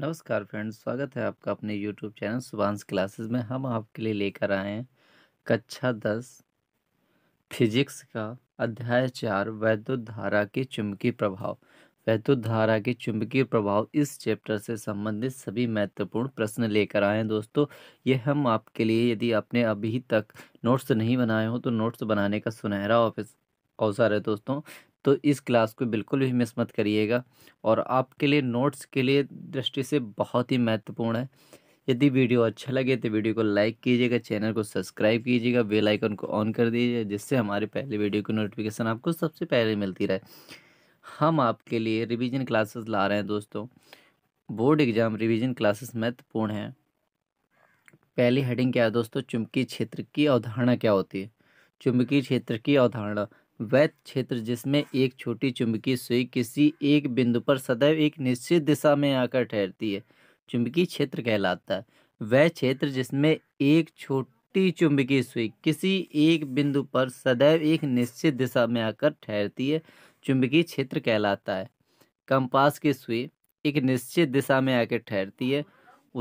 नमस्कार फ्रेंड्स स्वागत है आपका अपने यूट्यूब चैनल सुभाष क्लासेस में हम आपके लिए लेकर आए हैं कक्षा दस फिजिक्स का अध्याय चार वैद्युत धारा के चुंबकीय प्रभाव वैद्युत धारा के चुंबकीय प्रभाव इस चैप्टर से संबंधित सभी महत्वपूर्ण प्रश्न लेकर आए हैं दोस्तों ये हम आपके लिए यदि आपने अभी तक नोट्स नहीं बनाए हो तो नोट्स बनाने का सुनहरा ऑफिस अवसर है दोस्तों तो इस क्लास को बिल्कुल भी मिस मत करिएगा और आपके लिए नोट्स के लिए दृष्टि से बहुत ही महत्वपूर्ण है यदि वीडियो अच्छा लगे तो वीडियो को लाइक कीजिएगा चैनल को सब्सक्राइब कीजिएगा बेल आइकन को ऑन कर दीजिए जिससे हमारे पहले वीडियो की नोटिफिकेशन आपको सबसे पहले मिलती रहे हम आपके लिए रिवीजन क्लासेस ला रहे हैं दोस्तों बोर्ड एग्जाम रिवीजन क्लासेस महत्वपूर्ण हैं पहली हेडिंग क्या है दोस्तों चुंबकीय क्षेत्र की अवधारणा क्या होती है चुंबकीय क्षेत्र की अवधारणा वैध क्षेत्र जिसमें एक छोटी चुंबकीय सुई किसी एक बिंदु पर सदैव एक निश्चित दिशा में आकर ठहरती है चुंबकीय क्षेत्र कहलाता है वह क्षेत्र जिसमें एक छोटी चुंबकीय सुई किसी एक बिंदु पर सदैव एक निश्चित दिशा में आकर ठहरती है चुंबकीय क्षेत्र कहलाता है कंपास की सुई एक निश्चित दिशा में आकर ठहरती है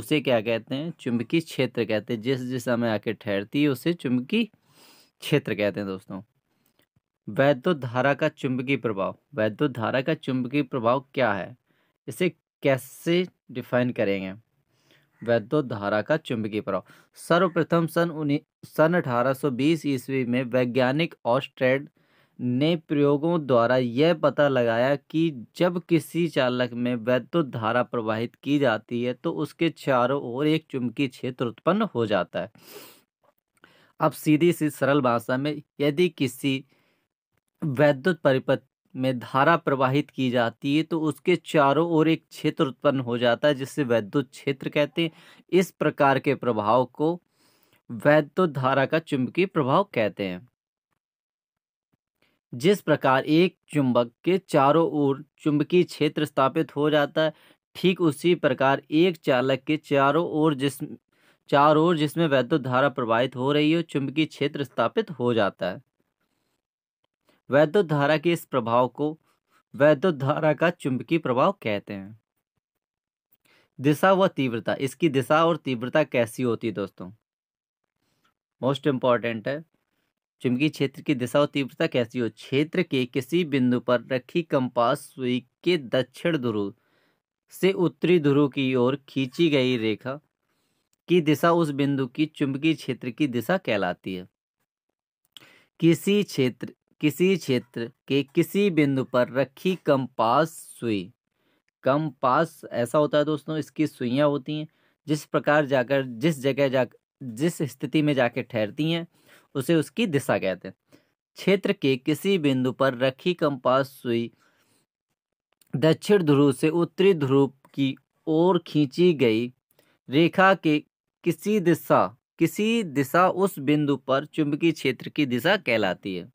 उसे क्या कहते हैं चुंबकीय क्षेत्र कहते हैं जिस दिशा में आकर ठहरती है उसे चुंबकीय क्षेत्र कहते हैं दोस्तों वैद्युत धारा का चुंबकीय प्रभाव वैद्युत धारा का चुंबकीय प्रभाव क्या है इसे कैसे डिफाइन करेंगे वैद्युत धारा का चुंबकीय प्रभाव सर्वप्रथम सन उन्नीस सन 1820 ईस्वी में वैज्ञानिक ऑस्ट्रेड ने प्रयोगों द्वारा यह पता लगाया कि जब किसी चालक में वैद्युत धारा प्रवाहित की जाती है तो उसके चारों ओर एक चुंबकीय क्षेत्र उत्पन्न हो जाता है अब सीधी सी सरल भाषा में यदि किसी वैद्युत परिपथ में धारा प्रवाहित की जाती है तो उसके चारों ओर एक क्षेत्र उत्पन्न हो जाता है जिसे वैद्युत क्षेत्र कहते हैं इस प्रकार के प्रभाव को वैद्युत धारा का चुंबकीय प्रभाव कहते हैं जिस प्रकार एक चुंबक के चारों ओर चुंबकीय क्षेत्र स्थापित हो जाता है ठीक उसी प्रकार एक चालक के चारों ओर जिस चारों ओर जिसमें वैद्युत धारा प्रवाहित हो रही हो चुंबकीय क्षेत्र स्थापित हो जाता है वैद्युत धारा के इस प्रभाव को वैद्युत धारा का चुंबकीय प्रभाव कहते हैं दिशा व तीव्रता इसकी दिशा और तीव्रता कैसी होती है दोस्तों मोस्ट इम्पॉर्टेंट है चुंबकीय क्षेत्र की दिशा और तीव्रता कैसी हो क्षेत्र के किसी बिंदु पर रखी कंपास सुई के दक्षिण ध्रुव से उत्तरी ध्रुव की ओर खींची गई रेखा की दिशा उस बिंदु की चुंबकीय क्षेत्र की दिशा कहलाती है किसी क्षेत्र किसी क्षेत्र के किसी बिंदु पर रखी कंपास सुई कंपास ऐसा होता है दोस्तों इसकी सुइयां होती हैं जिस प्रकार जाकर जिस जगह जा जिस स्थिति में जाकर ठहरती हैं उसे उसकी दिशा कहते हैं क्षेत्र के किसी बिंदु पर रखी कंपास सुई दक्षिण ध्रुव से उत्तरी ध्रुव की ओर खींची गई रेखा के किसी दिशा किसी दिशा उस बिंदु पर चुंबकीय क्षेत्र की दिशा कहलाती है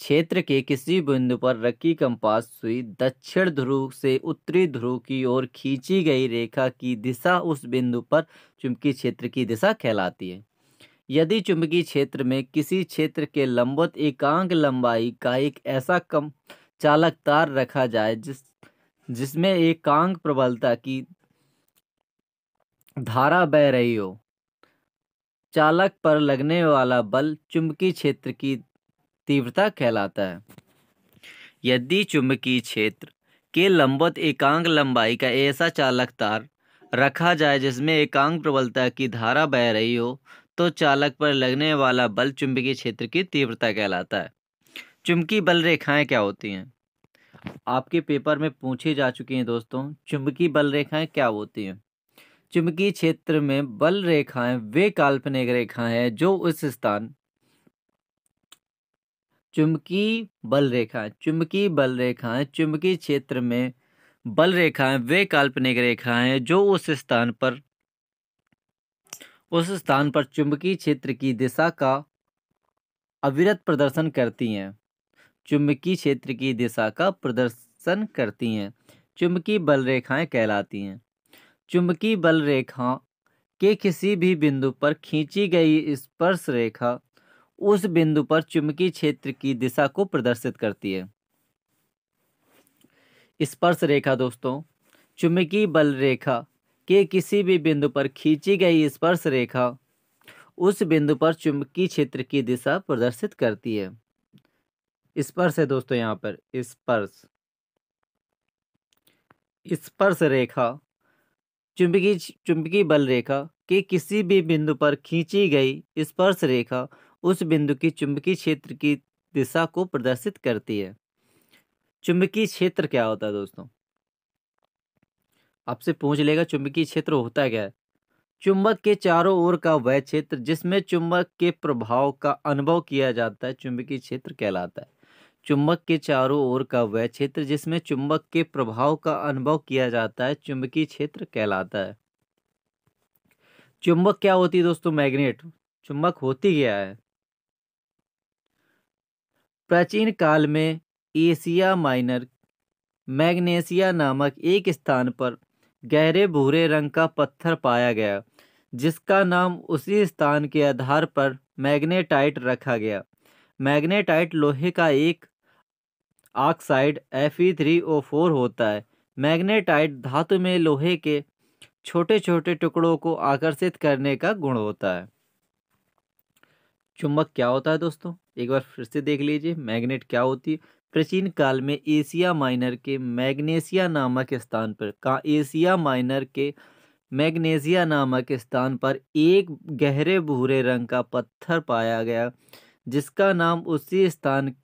क्षेत्र के किसी बिंदु पर रखी कंपास सुई दक्षिण ध्रुव से उत्तरी ध्रुव की ओर खींची गई रेखा की दिशा उस बिंदु पर चुंबकीय क्षेत्र की दिशा कहलाती है यदि चुंबकीय क्षेत्र में किसी क्षेत्र के लंबवत एकांक लंबाई का एक ऐसा कम चालक तार रखा जाए जिस जिसमें एकांक प्रबलता की धारा बह रही हो चालक पर लगने वाला बल चुंबकीय क्षेत्र की तीव्रता कहलाता है यदि चुंबकीय क्षेत्र के लंबवत एकांक लंबाई का ऐसा चालक तार रखा जाए जिसमें एकांक प्रबलता की धारा बह रही हो तो चालक पर लगने वाला बल चुंबकीय क्षेत्र की तीव्रता कहलाता है चुंबकीय बल रेखाएं क्या होती हैं आपके पेपर में पूछी जा चुकी हैं दोस्तों चुंबकीय बल रेखाएं क्या होती हैं चुंबकीय क्षेत्र में बल रेखाएं वे काल्पनिक रेखाएं हैं जो उस स्थान चुंबकीय बल रेखा चुंबकीय बल रेखाएं चुंबकीय क्षेत्र में बल रेखाएं वे काल्पनिक रेखाएं जो उस स्थान पर उस स्थान पर चुंबकीय क्षेत्र की दिशा का अविरत प्रदर्शन करती हैं चुंबकीय क्षेत्र की दिशा का प्रदर्शन करती हैं चुंबकीय बल रेखाएं कहलाती हैं चुंबकीय बल रेखा के किसी भी बिंदु पर खींची गई स्पर्श रेखा उस बिंदु पर चुंबकीय क्षेत्र की दिशा को प्रदर्शित करती है स्पर्श रेखा दोस्तों चुंबकीय बल रेखा के किसी भी बिंदु पर खींची गई स्पर्श रेखा उस बिंदु पर चुंबकीय क्षेत्र की दिशा प्रदर्शित करती है स्पर्श है दोस्तों यहाँ पर स्पर्श स्पर्श रेखा चुंबकीय चुंबकीय बल रेखा के किसी भी बिंदु पर खींची गई स्पर्श रेखा उस बिंदु की चुंबकीय क्षेत्र की दिशा को प्रदर्शित करती है चुंबकीय क्षेत्र क्या होता है दोस्तों आपसे पूछ लेगा चुंबकीय क्षेत्र होता क्या है चुंबक के चारों ओर का वह क्षेत्र जिसमें चुंबक के प्रभाव का अनुभव किया जाता है चुंबकीय क्षेत्र कहलाता है चुंबक के चारों ओर का वह क्षेत्र जिसमें चुंबक के प्रभाव का अनुभव किया जाता है चुंबकीय क्षेत्र कहलाता है चुंबक क्या होती है दोस्तों मैग्नेट चुंबक होती क्या है प्राचीन काल में एशिया माइनर मैग्नेशिया नामक एक स्थान पर गहरे भूरे रंग का पत्थर पाया गया जिसका नाम उसी स्थान के आधार पर मैग्नेटाइट रखा गया मैग्नेटाइट लोहे का एक oxide F three O four होता है मैग्नेटाइट धातु में लोहे के छोटे छोटे टुकड़ों को आकर्षित करने का गुण होता है चुंबक क्या होता है दोस्तों एक बार फिर से देख लीजिए मैग्नेट क्या होती है प्राचीन काल में एशिया माइनर के मैग्नेशिया नामक स्थान पर का एशिया माइनर के मैग्नेशिया नामक स्थान पर एक गहरे भूरे रंग का पत्थर पाया गया जिसका नाम उसी स्थान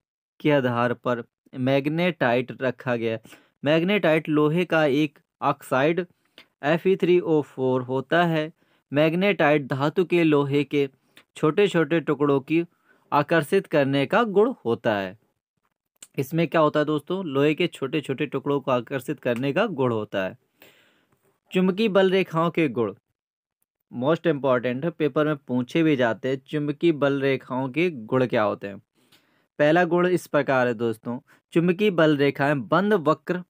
के आधार पर मैग्नेटाइट रखा गया मैग्नेटाइट लोहे का एक oxide F three O four होता है मैग्नेटाइट धातु के लोहे के छोटे छोटे टुकड़ों की आकर्षित करने का गुण होता है इसमें क्या होता है दोस्तों लोहे के छोटे छोटे टुकड़ों को आकर्षित करने का गुण होता है चुंबकीय बल रेखाओं के गुण मोस्ट इम्पॉर्टेंट पेपर में पूछे भी जाते हैं चुंबकीय बल रेखाओं के गुण क्या होते हैं पहला गुण इस प्रकार है दोस्तों चुंबकीय बल रेखाएं बंद वक्र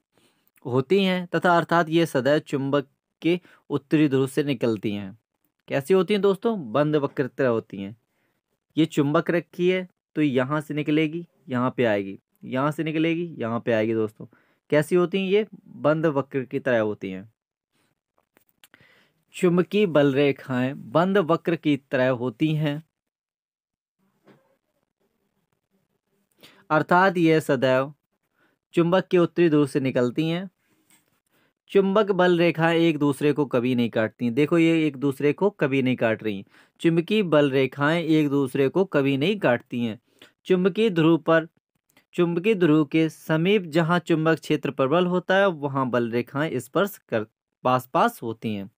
होती हैं तथा अर्थात ये सदैव चुंबक के उत्तरी ध्रुव से निकलती हैं कैसी होती हैं दोस्तों बंद वक्रता होती हैं ये चुंबक रखी है तो यहाँ से निकलेगी यहाँ पे आएगी यहाँ से निकलेगी यहाँ पे आएगी दोस्तों कैसी होती हैं ये बंद वक्र की तरह होती हैं चुंबकीय बल रेखाएं बंद वक्र की तरह होती हैं अर्थात यह सदैव चुंबक के उत्तरी ध्रुव से निकलती हैं चुंबक बल रेखा एक दूसरे को कभी नहीं काटती देखो ये एक दूसरे को कभी नहीं काट रही चुंबकीय बल रेखाएं एक दूसरे को कभी नहीं काटती हैं चुंबकीय ध्रुव पर चुंबकीय ध्रुव के समीप जहाँ चुंबक क्षेत्र प्रबल होता है वहाँ बल रेखाएं स्पर्श कर पास पास होती हैं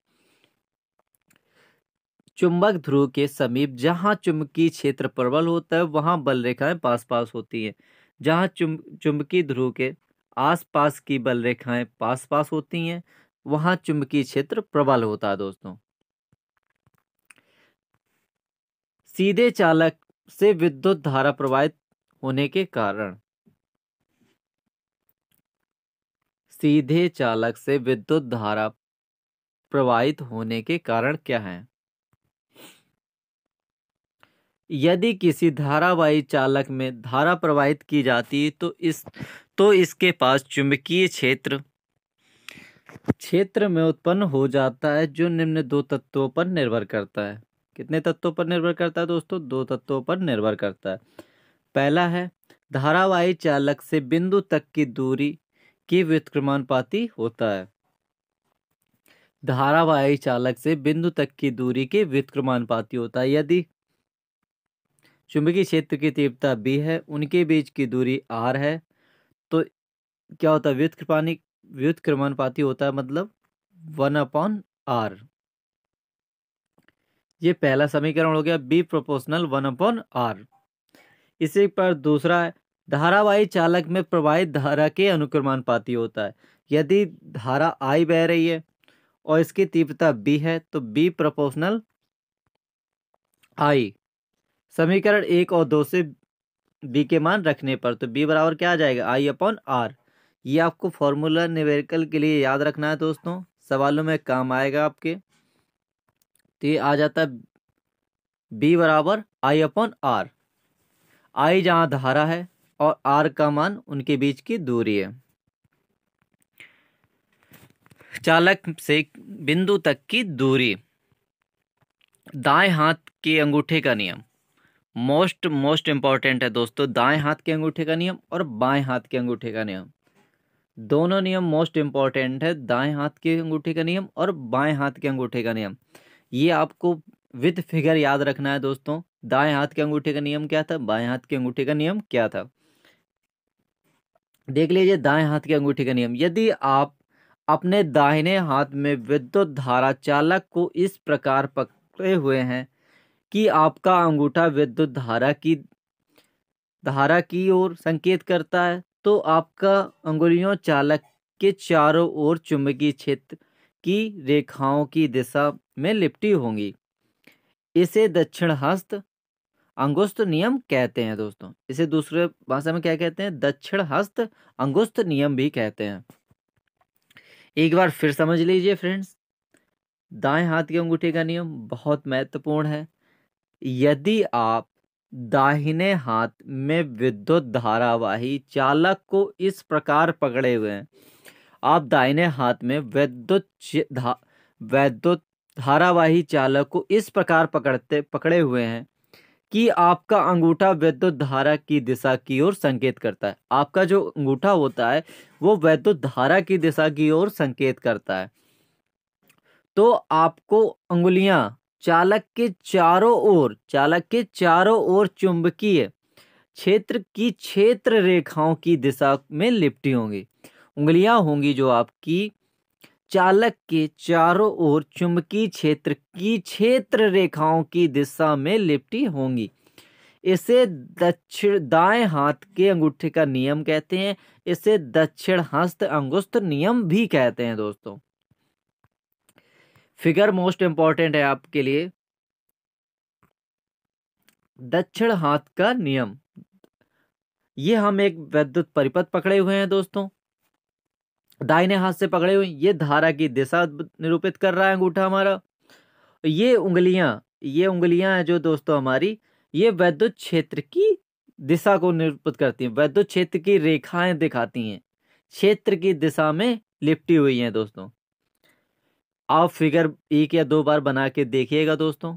चुंबक ध्रुव के समीप जहाँ चुंबकीय क्षेत्र प्रबल होता है वहाँ बल रेखाएं पास पास होती हैं जहाँ चुंब चुंबकीय ध्रुव के आसपास की बल रेखाएं पास पास होती हैं वहां चुंबकीय क्षेत्र प्रबल होता है दोस्तों सीधे चालक से विद्युत धारा प्रवाहित होने के कारण सीधे चालक से विद्युत धारा प्रवाहित होने के कारण क्या है यदि किसी धारावाही चालक में धारा प्रवाहित की जाती है तो इस तो इसके पास चुंबकीय क्षेत्र क्षेत्र में उत्पन्न हो जाता है जो निम्न दो तत्वों पर निर्भर करता है कितने तत्वों पर निर्भर करता है दोस्तों दो तत्वों पर निर्भर करता है पहला है धारावाही चालक से बिंदु तक की दूरी की व्युत्क्रमानुपाती होता है धारावाही चालक से बिंदु तक की दूरी के व्युत्क्रमानुपाती होता है यदि चुंबकीय क्षेत्र की तीव्रता बी है उनके बीच की दूरी आर है क्या होता है व्युत्क्रमानिक व्युत्क्रमानुपाती होता है मतलब वन अपॉन आर ये पहला समीकरण हो गया B proportional one upon R इसी पर दूसरा है धारावाही चालक में प्रवाहित धारा के अनुक्रमानुपाती होता है यदि धारा आई बह रही है और इसकी तीव्रता बी है तो बी प्रोपोर्शनल आई समीकरण एक और दो से बी के मान रखने पर तो बी बराबर क्या आ जाएगा आई अपॉन आर ये आपको फॉर्मूला निवेरिकल के लिए याद रखना है दोस्तों सवालों में काम आएगा आपके तो ये आ जाता है बी बराबर आई अपॉन आर आई जहाँ धारा है और आर का मान उनके बीच की दूरी है चालक से बिंदु तक की दूरी दाएं हाथ के अंगूठे का नियम मोस्ट मोस्ट इम्पॉर्टेंट है दोस्तों दाएं हाथ के अंगूठे का नियम और बाएं हाथ के अंगूठे का नियम दोनों नियम मोस्ट इम्पॉर्टेंट है दाएं हाथ के अंगूठे का नियम और बाएं हाथ के अंगूठे का नियम ये आपको विथ फिगर याद रखना है दोस्तों दाएं हाथ के अंगूठे का नियम क्या था बाएं हाथ के अंगूठे का नियम क्या था देख लीजिए दाएं हाथ के अंगूठे का नियम यदि आप अपने दाहिने हाथ में विद्युत धारा चालक को इस प्रकार पकड़े हुए हैं कि आपका अंगूठा विद्युत धारा की धारा की ओर संकेत करता है तो आपका अंगुलियों चालक के चारों ओर चुंबकीय क्षेत्र की रेखाओं की दिशा में लिपटी होंगी इसे दक्षिण हस्त अंगुस्त नियम कहते हैं दोस्तों इसे दूसरे भाषा में क्या कहते हैं दक्षिण हस्त अंगुस्त नियम भी कहते हैं एक बार फिर समझ लीजिए फ्रेंड्स दाएं हाथ के अंगूठे का नियम बहुत महत्वपूर्ण है यदि आप दाहिने हाथ में विद्युत धारावाही चालक को इस प्रकार पकड़े हुए हैं आप दाहिने हाथ में विद्युत धा, वैद्युत धारावाही चालक को इस प्रकार पकड़ते पकड़े हुए हैं कि आपका अंगूठा वैद्युत धारा की दिशा की ओर संकेत करता है आपका जो अंगूठा होता है वो वैद्युत धारा की दिशा की ओर संकेत करता है तो आपको अंगुलियां चालक के चारों ओर चालक के चारों ओर चुंबकीय क्षेत्र की क्षेत्र रेखाओं की दिशा में लिपटी होंगी उंगलियां होंगी जो आपकी चालक के चारों ओर चुंबकीय क्षेत्र की क्षेत्र रेखाओं की दिशा में लिपटी होंगी इसे दक्षिण दाएं हाथ के अंगूठे का नियम कहते हैं इसे दक्षिण हस्त अंगुष्ठ नियम भी कहते हैं दोस्तों फिगर मोस्ट इम्पॉर्टेंट है आपके लिए दक्षिण हाथ का नियम ये हम एक वैद्युत परिपथ पकड़े हुए हैं दोस्तों दाहिने हाथ से पकड़े हुए ये धारा की दिशा निरूपित कर रहा है अंगूठा हमारा ये उंगलियां ये उंगलियां हैं जो दोस्तों हमारी ये वैद्युत क्षेत्र की दिशा को निरूपित करती हैं वैद्युत क्षेत्र की रेखाएं दिखाती हैं क्षेत्र की दिशा में लिपटी हुई हैं दोस्तों आप फिगर एक या दो बार बना के देखिएगा दोस्तों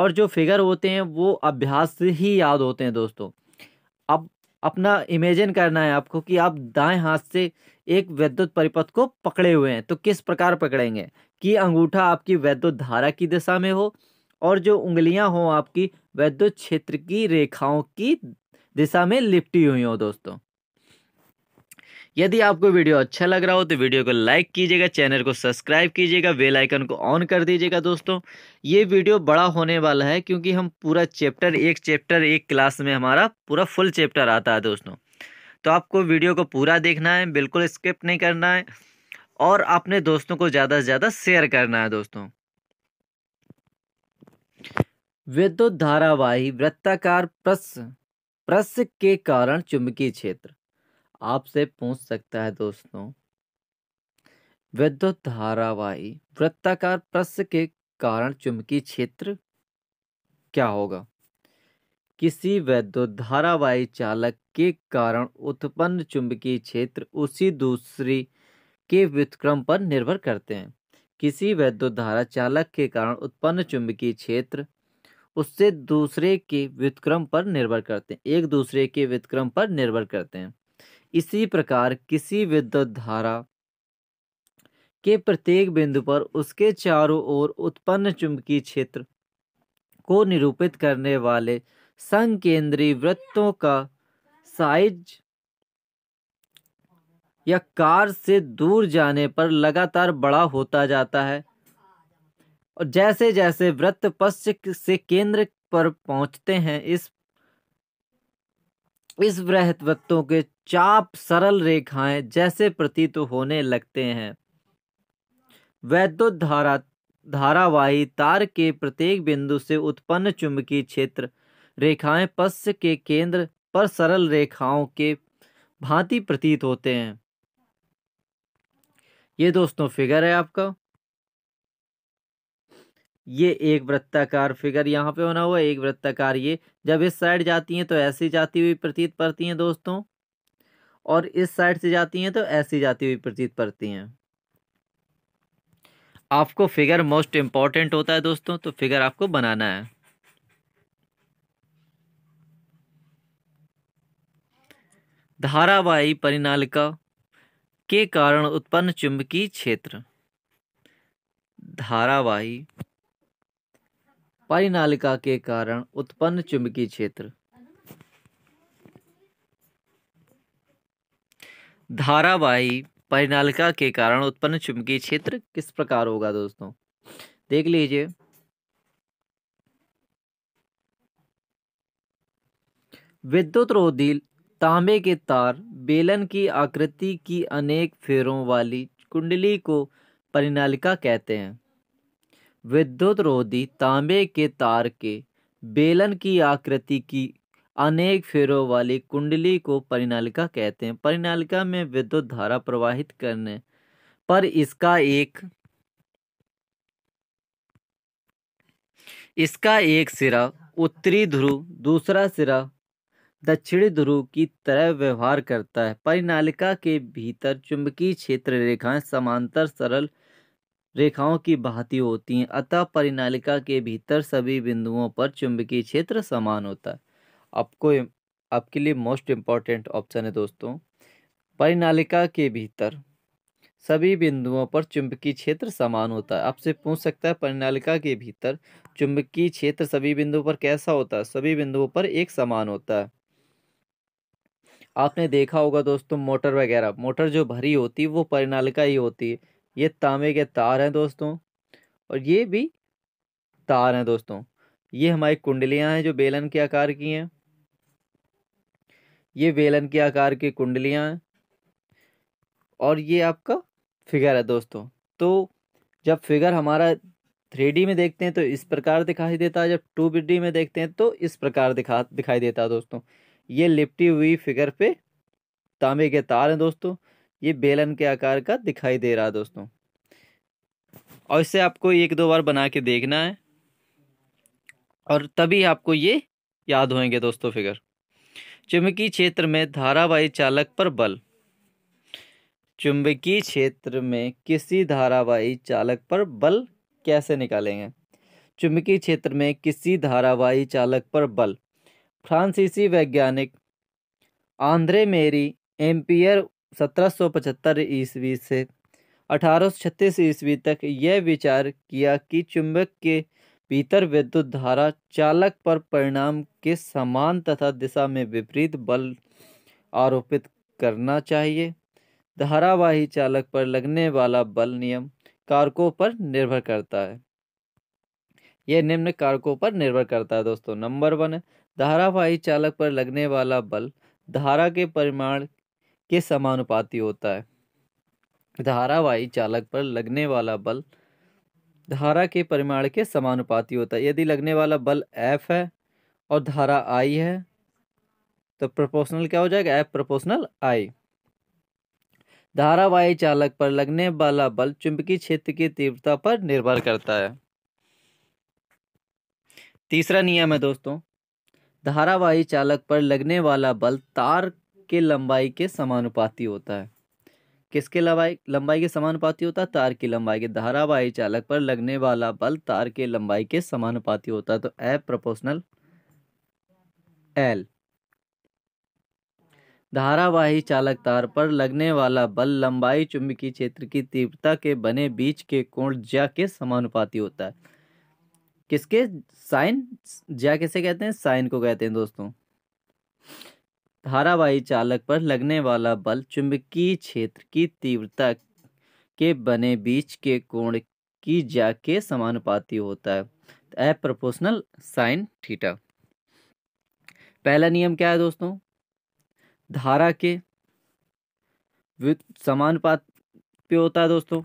और जो फिगर होते हैं वो अभ्यास से ही याद होते हैं दोस्तों अब अपना इमेजिन करना है आपको कि आप दाएं हाथ से एक वैद्युत परिपथ को पकड़े हुए हैं तो किस प्रकार पकड़ेंगे कि अंगूठा आपकी वैद्युत धारा की दिशा में हो और जो उंगलियां हों आपकी वैद्युत क्षेत्र की रेखाओं की दिशा में लिपटी हुई हो दोस्तों यदि आपको वीडियो अच्छा लग रहा हो तो वीडियो को लाइक कीजिएगा चैनल को सब्सक्राइब कीजिएगा बेल आइकन को ऑन कर दीजिएगा दोस्तों ये वीडियो बड़ा होने वाला है क्योंकि हम पूरा चैप्टर एक चैप्टर एक क्लास में हमारा पूरा फुल चैप्टर आता है दोस्तों तो आपको वीडियो को पूरा देखना है बिल्कुल स्किप नहीं करना है और अपने दोस्तों को ज़्यादा से ज़्यादा शेयर करना है दोस्तों विद्युत धारावाही वृत्ताकार प्रश्न प्रस के कारण चुंबकीय क्षेत्र आपसे पूछ सकता है दोस्तों विद्युत धारावाही वृत्ताकार प्रश्न के कारण चुंबकीय क्षेत्र क्या होगा किसी विद्युत धारावाही चालक के कारण उत्पन्न चुंबकीय क्षेत्र उसी दूसरी के व्युतक्रम पर निर्भर करते हैं किसी विद्युत धारा चालक के कारण उत्पन्न चुंबकीय क्षेत्र उससे दूसरे के व्युतक्रम पर निर्भर करते हैं एक दूसरे के व्युतक्रम पर निर्भर करते हैं इसी प्रकार किसी विद्युत धारा के प्रत्येक बिंदु पर उसके चारों ओर उत्पन्न चुंबकीय क्षेत्र को निरूपित करने वाले संकेंद्री वृत्तों का साइज या कार से दूर जाने पर लगातार बड़ा होता जाता है और जैसे जैसे वृत्त पश्चिम से केंद्र पर पहुंचते हैं इस इस वृहत्वत्तों के चाप सरल रेखाएं जैसे प्रतीत होने लगते हैं वैद्युत धारा धारावाही तार के प्रत्येक बिंदु से उत्पन्न चुंबकीय क्षेत्र रेखाएं पश्च के केंद्र पर सरल रेखाओं के भांति प्रतीत होते हैं ये दोस्तों फिगर है आपका ये एक वृत्ताकार फिगर यहाँ पे बना हुआ एक वृत्ताकार ये जब इस साइड जाती हैं तो ऐसी जाती हुई प्रतीत पड़ती हैं दोस्तों और इस साइड से जाती हैं तो ऐसी जाती हुई प्रतीत पड़ती हैं आपको फिगर मोस्ट इम्पॉर्टेंट होता है दोस्तों तो फिगर आपको बनाना है धारावाही परिनालिका के कारण उत्पन्न चुंबकीय क्षेत्र धारावाही परिनालिका के कारण उत्पन्न चुंबकीय क्षेत्र धारावाही परिनालिका के कारण उत्पन्न चुंबकीय क्षेत्र किस प्रकार होगा दोस्तों देख लीजिए विद्युत रोधी तांबे के तार बेलन की आकृति की अनेक फेरों वाली कुंडली को परिनालिका कहते हैं विद्युत रोधी तांबे के तार के बेलन की आकृति की अनेक फेरों वाली कुंडली को परिनालिका कहते हैं परिनालिका में विद्युत धारा प्रवाहित करने पर इसका एक इसका एक सिरा उत्तरी ध्रुव दूसरा सिरा दक्षिणी ध्रुव की तरह व्यवहार करता है परिनालिका के भीतर चुंबकीय क्षेत्र रेखाएं समांतर सरल रेखाओं की भांति होती हैं अतः परिनालिका के भीतर सभी बिंदुओं पर चुंबकीय क्षेत्र समान होता है आपको आपके लिए मोस्ट इम्पॉर्टेंट ऑप्शन है दोस्तों परिनालिका के भीतर सभी बिंदुओं पर चुंबकीय क्षेत्र समान होता है आपसे पूछ सकता है परिनालिका के भीतर चुंबकीय क्षेत्र सभी बिंदुओं पर कैसा होता है सभी बिंदुओं पर एक समान होता है आपने देखा होगा दोस्तों मोटर वगैरह मोटर जो भरी होती है वो परिनालिका ही होती है ये तांबे के तार हैं दोस्तों और ये भी तार हैं दोस्तों ये हमारी कुंडलियां हैं जो बेलन के आकार की हैं ये बेलन के आकार की कुंडलियां हैं और ये आपका फिगर है दोस्तों तो जब फिगर हमारा थ्री में देखते हैं तो इस प्रकार दिखाई देता है जब टू डी में देखते हैं तो इस प्रकार दिखा दिखाई देता है दोस्तों ये लिपटी हुई फिगर पे तांबे के तार हैं दोस्तों ये बेलन के आकार का दिखाई दे रहा है दोस्तों और इसे आपको एक दो बार बना के देखना है और तभी आपको ये याद होंगे दोस्तों फिगर चुंबकीय क्षेत्र में धारावाही चालक पर बल चुंबकीय क्षेत्र में किसी धारावाही चालक पर बल कैसे निकालेंगे चुंबकीय क्षेत्र में किसी धारावाही चालक पर बल फ्रांसीसी वैज्ञानिक आंध्रे मेरी एम्पियर 1775 ईस्वी से 1836 ईस्वी तक यह विचार किया कि चुंबक के भीतर विद्युत धारा चालक पर परिणाम के समान तथा दिशा में विपरीत बल आरोपित करना चाहिए धारावाही चालक पर लगने वाला बल नियम कारकों पर निर्भर करता है यह निम्न कारकों पर निर्भर करता है दोस्तों नंबर वन धारावाही चालक पर लगने वाला बल धारा के परिमाण के समानुपाती होता है धारावाही चालक पर लगने वाला बल धारा के परिमाण के समानुपाती होता है यदि लगने वाला बल एफ है और धारा आई है तो प्रोपोर्शनल क्या हो जाएगा एफ प्रोपोर्शनल आई धारावाही चालक पर लगने वाला बल चुंबकीय क्षेत्र की तीव्रता पर निर्भर करता है तीसरा नियम है दोस्तों धारावाही चालक पर लगने वाला बल तार के लंबाई के समानुपाती होता है किसके लंबाई लंबाई के समानुपाती होता है तार की लंबाई के धारावाही चालक पर लगने वाला बल तार के लंबाई के समानुपाती होता है तो ए प्रोपोर्शनल एल धारावाही चालक तार पर लगने वाला बल लंबाई चुंबकीय क्षेत्र की तीव्रता के बने बीच के कोण ज्या के समानुपाती होता है किसके साइन ज्या किसे कहते हैं साइन को कहते हैं दोस्तों धारावाही चालक पर लगने वाला बल चुंबकीय क्षेत्र की तीव्रता के बने बीच के कोण की जा के समानुपाती होता है ए प्रोपोर्शनल साइन थीटा पहला नियम क्या है दोस्तों धारा के समानुपात पे होता है दोस्तों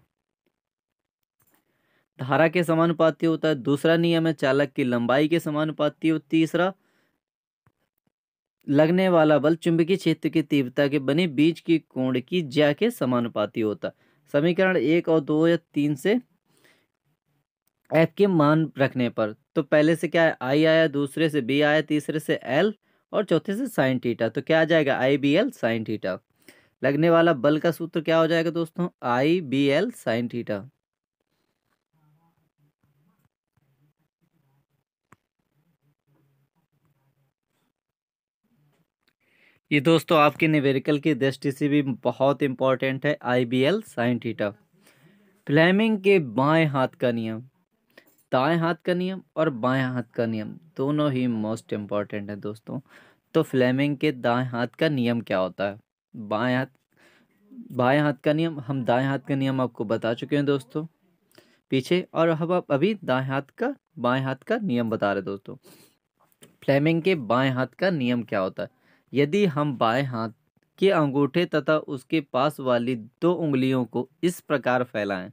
धारा के समानुपाती होता है दूसरा नियम है चालक की लंबाई के समानुपाती तीसरा लगने वाला बल चुंबकीय क्षेत्र की तीव्रता के बने बीज की कोण की ज्या के समानुपाती होता समीकरण एक और दो या तीन से एफ के मान रखने पर तो पहले से क्या है आई आया दूसरे से बी आया तीसरे से एल और चौथे से साइन टीटा तो क्या आ जाएगा I B L sine theta लगने वाला बल का सूत्र क्या हो जाएगा दोस्तों I B L sine theta ये दोस्तों आपके निवेरिकल की दृष्टि से भी बहुत इम्पॉर्टेंट है I B L sine Fleming के बाएं हाथ का नियम दाएं हाथ का नियम और बाएं हाथ का नियम दोनों ही मोस्ट इम्पॉर्टेंट है दोस्तों तो फ्लैमिंग के दाएं हाथ का नियम क्या होता है बाएं हाथ बाएं हाथ का नियम हम दाएं हाथ का नियम आपको बता चुके हैं दोस्तों पीछे और हम आप अभी दाएँ हाथ का बाएँ हाथ का नियम बता रहे दोस्तों फ्लैमिंग के बाएँ हाथ का नियम क्या होता है यदि हम बाएं हाथ के अंगूठे तथा उसके पास वाली दो उंगलियों को इस प्रकार फैलाएं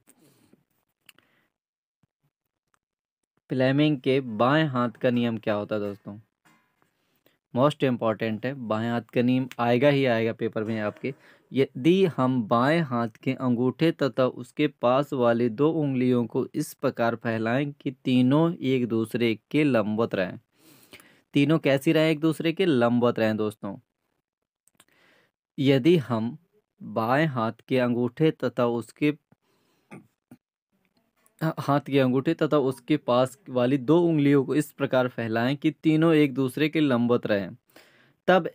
फ्लेमिंग के बाएं हाथ का नियम क्या होता है दोस्तों मोस्ट इम्पॉर्टेंट है बाएं हाथ का नियम आएगा ही आएगा पेपर में आपके यदि हम बाएं हाथ के अंगूठे तथा उसके पास वाली दो उंगलियों को इस प्रकार फैलाएं कि तीनों एक दूसरे के लंबवत रहें तीनों कैसी रहें एक दूसरे के लंबवत रहें दोस्तों यदि हम बाएं हाथ के अंगूठे तथा उसके हाथ के अंगूठे तथा उसके पास वाली दो उंगलियों को इस प्रकार फैलाएं कि तीनों एक दूसरे के लंबवत रहें तब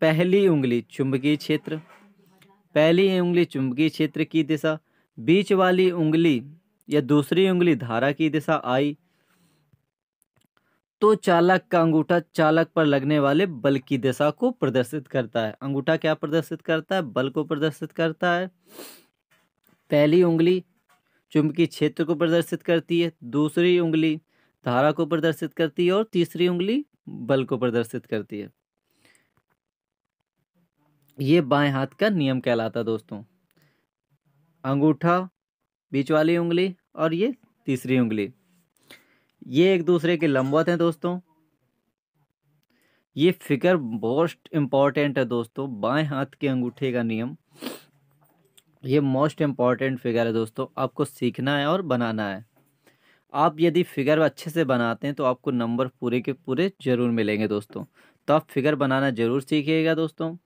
पहली उंगली चुंबकीय क्षेत्र पहली उंगली चुंबकीय क्षेत्र की दिशा बीच वाली उंगली या दूसरी उंगली धारा की दिशा आई तो चालक का अंगूठा चालक पर लगने वाले बल की दिशा को प्रदर्शित करता है अंगूठा क्या प्रदर्शित करता है बल को प्रदर्शित करता है पहली उंगली चुंबकीय क्षेत्र को प्रदर्शित करती है दूसरी उंगली धारा को प्रदर्शित करती है और तीसरी उंगली बल को प्रदर्शित करती है ये बाएं हाथ का नियम कहलाता दोस्तों अंगूठा बीच वाली उंगली और ये तीसरी उंगली ये एक दूसरे के लंबवत हैं दोस्तों ये फिगर मोस्ट इम्पॉर्टेंट है दोस्तों बाएं हाथ के अंगूठे का नियम ये मोस्ट इम्पॉर्टेंट फिगर है दोस्तों आपको सीखना है और बनाना है आप यदि फिगर अच्छे से बनाते हैं तो आपको नंबर पूरे के पूरे ज़रूर मिलेंगे दोस्तों तो आप फिगर बनाना ज़रूर सीखिएगा दोस्तों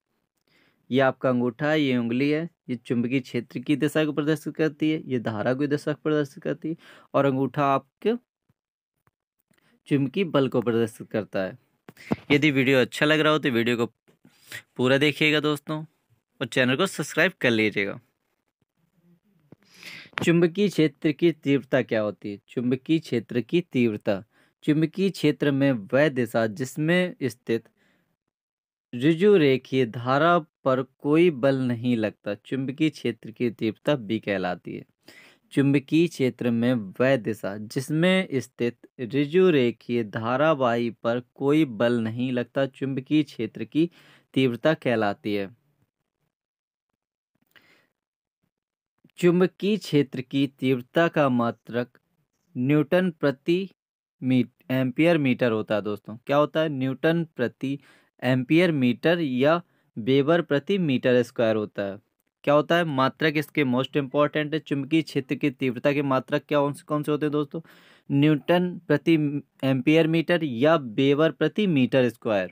ये आपका अंगूठा है ये उंगली है ये चुंबकीय क्षेत्र की दिशा को प्रदर्शित करती है ये धारा को दिशा को प्रदर्शित करती है और अंगूठा आपके चुमकी बल को प्रदर्शित करता है यदि वीडियो अच्छा लग रहा हो तो वीडियो को पूरा देखिएगा दोस्तों और चैनल को सब्सक्राइब कर लीजिएगा चुंबकीय क्षेत्र की तीव्रता क्या होती है चुंबकीय क्षेत्र की तीव्रता चुंबकीय क्षेत्र में वह दिशा जिसमें स्थित रेखीय धारा पर कोई बल नहीं लगता चुंबकीय क्षेत्र की तीव्रता भी कहलाती है चुंबकीय क्षेत्र में वह दिशा जिसमें स्थित रिजुरेखीय धारावाही पर कोई बल नहीं लगता चुंबकीय क्षेत्र की तीव्रता कहलाती है चुंबकीय क्षेत्र की तीव्रता का मात्रक न्यूटन प्रति मीट एम्पियर मीटर होता है दोस्तों क्या होता है न्यूटन प्रति एम्पियर मीटर या बेबर प्रति मीटर स्क्वायर होता है क्या होता है मात्रक इसके मोस्ट इंपॉर्टेंट है चुंबकीय क्षेत्र की तीव्रता के मात्रक क्या कौन से होते हैं दोस्तों न्यूटन प्रति एम्पियर मीटर या बेवर प्रति मीटर स्क्वायर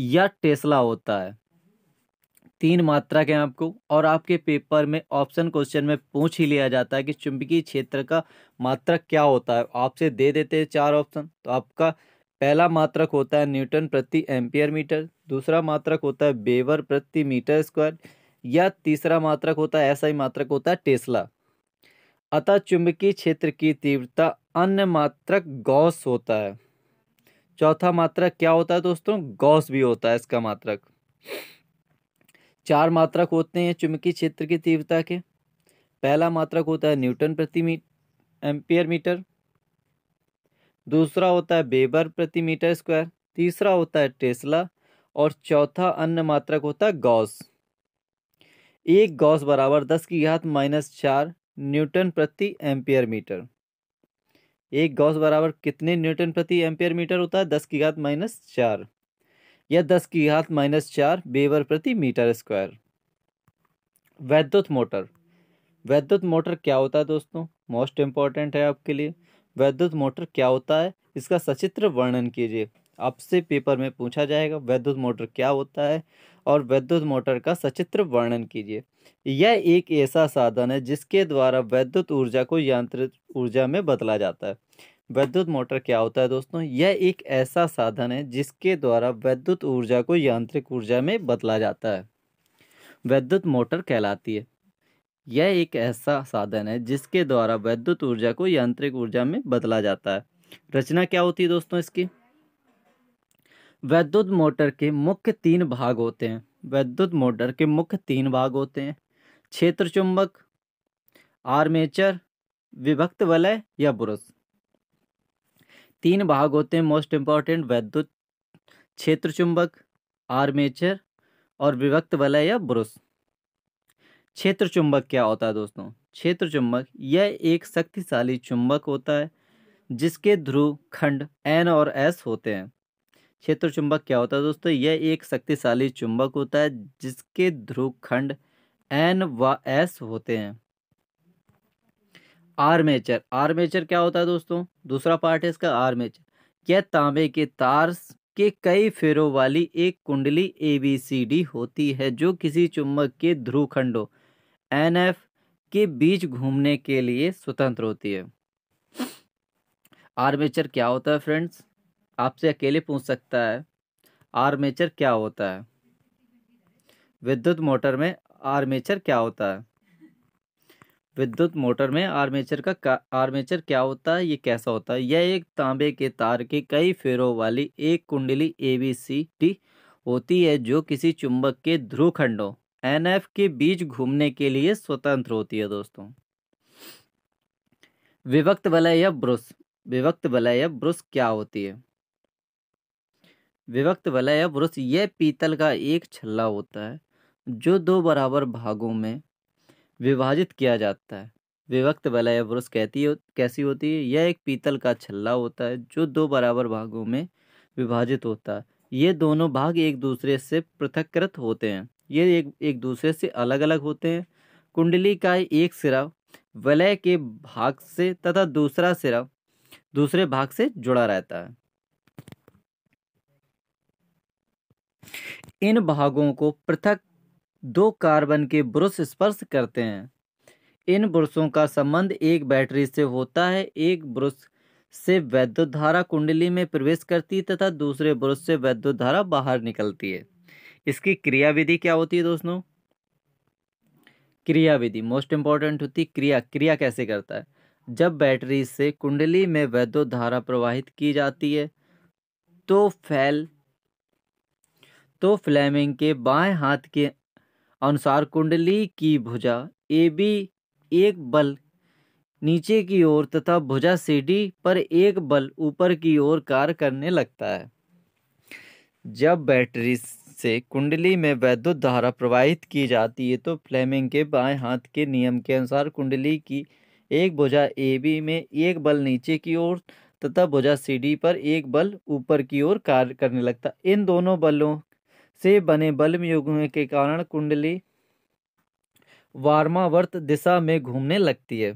या टेस्ला होता है तीन मात्रक हैं आपको और आपके पेपर में ऑप्शन क्वेश्चन में पूछ ही लिया जाता है कि चुंबकीय क्षेत्र का मात्रक क्या होता है आपसे दे देते हैं चार ऑप्शन तो आपका पहला मात्रक होता है न्यूटन प्रति एम्पियर मीटर दूसरा मात्रक होता है बेवर प्रति मीटर स्क्वायर या तीसरा मात्रक होता है ऐसा ही मात्रक होता है टेस्ला अतः चुंबकीय क्षेत्र की तीव्रता अन्य मात्रक गौस होता है चौथा मात्रक क्या होता है दोस्तों गौस भी होता है इसका मात्रक चार मात्रक होते हैं चुंबकीय क्षेत्र की तीव्रता के पहला मात्रक होता है न्यूटन प्रति मी एम्पियर मीटर दूसरा होता है बेबर प्रति मीटर स्क्वायर तीसरा होता है टेस्ला और चौथा अन्य मात्रक होता है गॉस एक गॉस बराबर दस की घात माइनस चार न्यूटन प्रति एम्पियर मीटर एक गॉस बराबर कितने न्यूटन प्रति एम्पियर मीटर होता है दस की घात माइनस चार या दस की घात माइनस चार बेवर प्रति मीटर स्क्वायर वैद्युत मोटर वैद्युत मोटर क्या होता है दोस्तों मोस्ट इम्पॉर्टेंट है आपके लिए वैद्युत मोटर क्या होता है इसका सचित्र वर्णन कीजिए आपसे पेपर में पूछा जाएगा वैद्युत मोटर क्या होता है और वैद्युत मोटर का सचित्र वर्णन कीजिए यह एक ऐसा साधन है जिसके द्वारा वैद्युत ऊर्जा को यांत्रिक ऊर्जा में बदला जाता है वैद्युत मोटर क्या होता है दोस्तों यह एक ऐसा साधन है जिसके द्वारा वैद्युत ऊर्जा को यांत्रिक ऊर्जा में बदला जाता है वैद्युत मोटर कहलाती है यह एक ऐसा साधन है जिसके द्वारा वैद्युत ऊर्जा को यांत्रिक ऊर्जा में बदला जाता है रचना क्या होती है दोस्तों इसकी वैद्युत मोटर के मुख्य तीन भाग होते हैं वैद्युत मोटर के मुख्य तीन भाग होते हैं क्षेत्र चुंबक आर्मेचर विभक्त वलय या बुरुस तीन भाग होते हैं मोस्ट इंपॉर्टेंट वैद्युत क्षेत्र चुंबक आर्मेचर और विभक्त वलय या बुरुस क्षेत्र चुंबक क्या होता है दोस्तों क्षेत्र चुंबक यह एक शक्तिशाली चुंबक होता है जिसके ध्रुव खंड एन और एस होते हैं क्षेत्र चुंबक क्या होता है दोस्तों यह एक शक्तिशाली चुंबक होता है जिसके ध्रुव खंड एन व एस होते हैं आर्मेचर आर्मेचर क्या होता है दोस्तों दूसरा पार्ट है इसका आर्मेचर यह तांबे के तार के कई फेरों वाली एक कुंडली ए बी सी डी होती है जो किसी चुंबक के ध्रुव खंडों एन एफ के बीच घूमने के लिए स्वतंत्र होती है आर्मेचर क्या होता है फ्रेंड्स आपसे अकेले पूछ सकता है आर्मेचर क्या होता है विद्युत मोटर में आर्मेचर क्या होता है विद्युत मोटर में आर्मेचर का, आर्मेचर क्या होता है ये कैसा होता है यह एक तांबे के तार के कई फेरों वाली एक कुंडली ए बी सी टी होती है जो किसी चुंबक के ध्रुव खंडों एन एफ के बीच घूमने के लिए स्वतंत्र होती है दोस्तों विभक्त वलय या ब्रुश विभक्त वलय या ब्रुश क्या होती है विभक्त वलय या पुरुष यह पीतल का एक छल्ला होता है जो दो बराबर भागों में विभाजित किया जाता है विभक्त वलय पुरुष कहती हो, कैसी होती है यह एक पीतल का छल्ला होता है जो दो बराबर भागों में विभाजित होता है ये दोनों भाग एक दूसरे से पृथककृत होते हैं ये एक एक दूसरे से अलग अलग होते हैं कुंडली का एक सिरा वलय के भाग से तथा दूसरा सिरा दूसरे भाग से जुड़ा रहता है इन भागों को पृथक दो कार्बन के ब्रुश स्पर्श करते हैं इन ब्रुशों का संबंध एक बैटरी से होता है एक ब्रुश से वैद्युत धारा कुंडली में प्रवेश करती है तथा दूसरे ब्रुश से वैद्युत धारा बाहर निकलती है इसकी क्रियाविधि क्या होती है दोस्तों क्रियाविधि मोस्ट इंपॉर्टेंट होती है क्रिया क्रिया कैसे करता है जब बैटरी से कुंडली में वैद्युत धारा प्रवाहित की जाती है तो फैल तो फ्लेमिंग के बाएं हाथ के अनुसार कुंडली की भुजा ए बी एक बल नीचे की ओर तथा भुजा सी डी पर एक बल ऊपर की ओर कार्य करने लगता है जब बैटरी से कुंडली में वैद्युत धारा प्रवाहित की जाती है तो फ्लेमिंग के बाएं हाथ के नियम के अनुसार कुंडली की एक भुजा ए बी में एक बल नीचे की ओर तथा भुजा सी डी पर एक बल ऊपर की ओर कार्य करने लगता इन दोनों बलों से बने बल्ब युग के कारण कुंडली वार्मावर्त दिशा में घूमने लगती है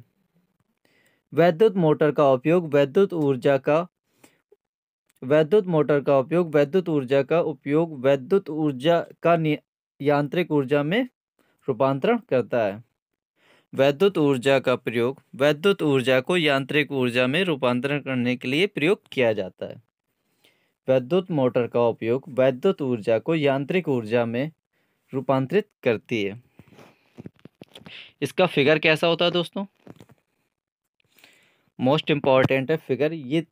वैद्युत मोटर का उपयोग वैद्युत ऊर्जा का वैद्युत मोटर का उपयोग वैद्युत ऊर्जा का उपयोग वैद्युत ऊर्जा का यांत्रिक ऊर्जा में रूपांतरण करता है वैद्युत ऊर्जा का प्रयोग वैद्युत ऊर्जा को यांत्रिक ऊर्जा में रूपांतरण करने के लिए प्रयोग किया जाता है वैद्युत मोटर का उपयोग वैद्युत ऊर्जा को यांत्रिक ऊर्जा में रूपांतरित करती है इसका फिगर कैसा होता है दोस्तों मोस्ट इम्पॉर्टेंट है फिगर ये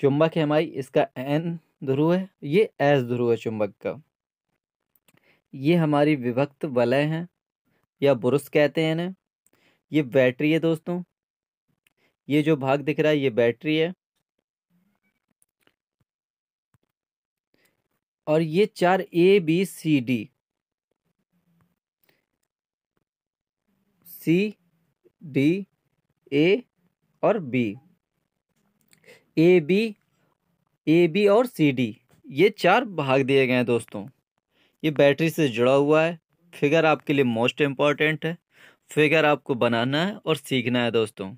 चुंबक है हमारी इसका एन ध्रुव है ये एस ध्रुव है चुंबक का ये हमारी विभक्त वलय हैं या बुरुस कहते हैं इन्हें ये बैटरी है दोस्तों ये जो भाग दिख रहा है ये बैटरी है और ये चार A B C D C D A और B A B A B और सी डी ये चार भाग दिए गए हैं दोस्तों ये बैटरी से जुड़ा हुआ है फिगर आपके लिए मोस्ट इम्पॉर्टेंट है फिगर आपको बनाना है और सीखना है दोस्तों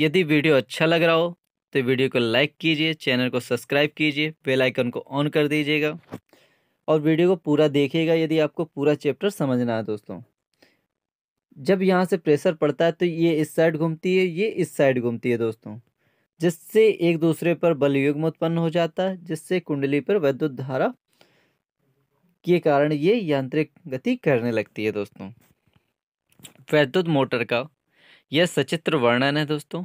यदि वीडियो अच्छा लग रहा हो तो वीडियो को लाइक कीजिए चैनल को सब्सक्राइब कीजिए बेल आइकन को ऑन कर दीजिएगा और वीडियो को पूरा देखिएगा यदि आपको पूरा चैप्टर समझना है दोस्तों जब यहाँ से प्रेशर पड़ता है तो ये इस साइड घूमती है ये इस साइड घूमती है दोस्तों जिससे एक दूसरे पर बल युग्म उत्पन्न हो जाता है जिससे कुंडली पर वैद्युत धारा के कारण ये यांत्रिक गति करने लगती है दोस्तों वैद्युत मोटर का यह सचित्र वर्णन है दोस्तों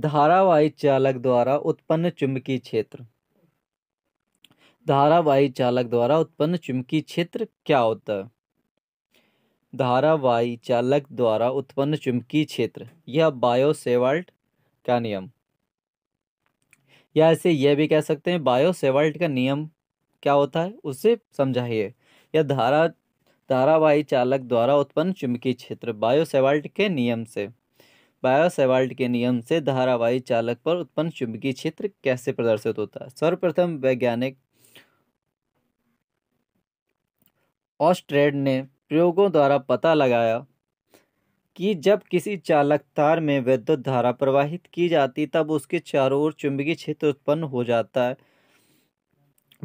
धारावाही चालक द्वारा उत्पन्न चुंबकीय क्षेत्र धारावाही चालक द्वारा उत्पन्न चुंबकीय क्षेत्र क्या होता है धारावाही चालक द्वारा उत्पन्न चुंबकीय क्षेत्र यह बायोसेवाल्ट का नियम या ऐसे यह भी कह सकते हैं बायोसेवाल्ट का नियम क्या होता है उसे समझाइए यह धारा धारावाही चालक द्वारा उत्पन्न चुंबकीय क्षेत्र बायोसेवाल्ट के नियम से बायोसेवाल्ट के नियम से धारावाही चालक पर उत्पन्न चुंबकीय क्षेत्र कैसे प्रदर्शित होता है सर्वप्रथम वैज्ञानिक ऑस्ट्रेड ने प्रयोगों द्वारा पता लगाया कि जब किसी चालक तार में विद्युत धारा प्रवाहित की जाती तब उसके चारों ओर चुंबकीय क्षेत्र उत्पन्न हो जाता है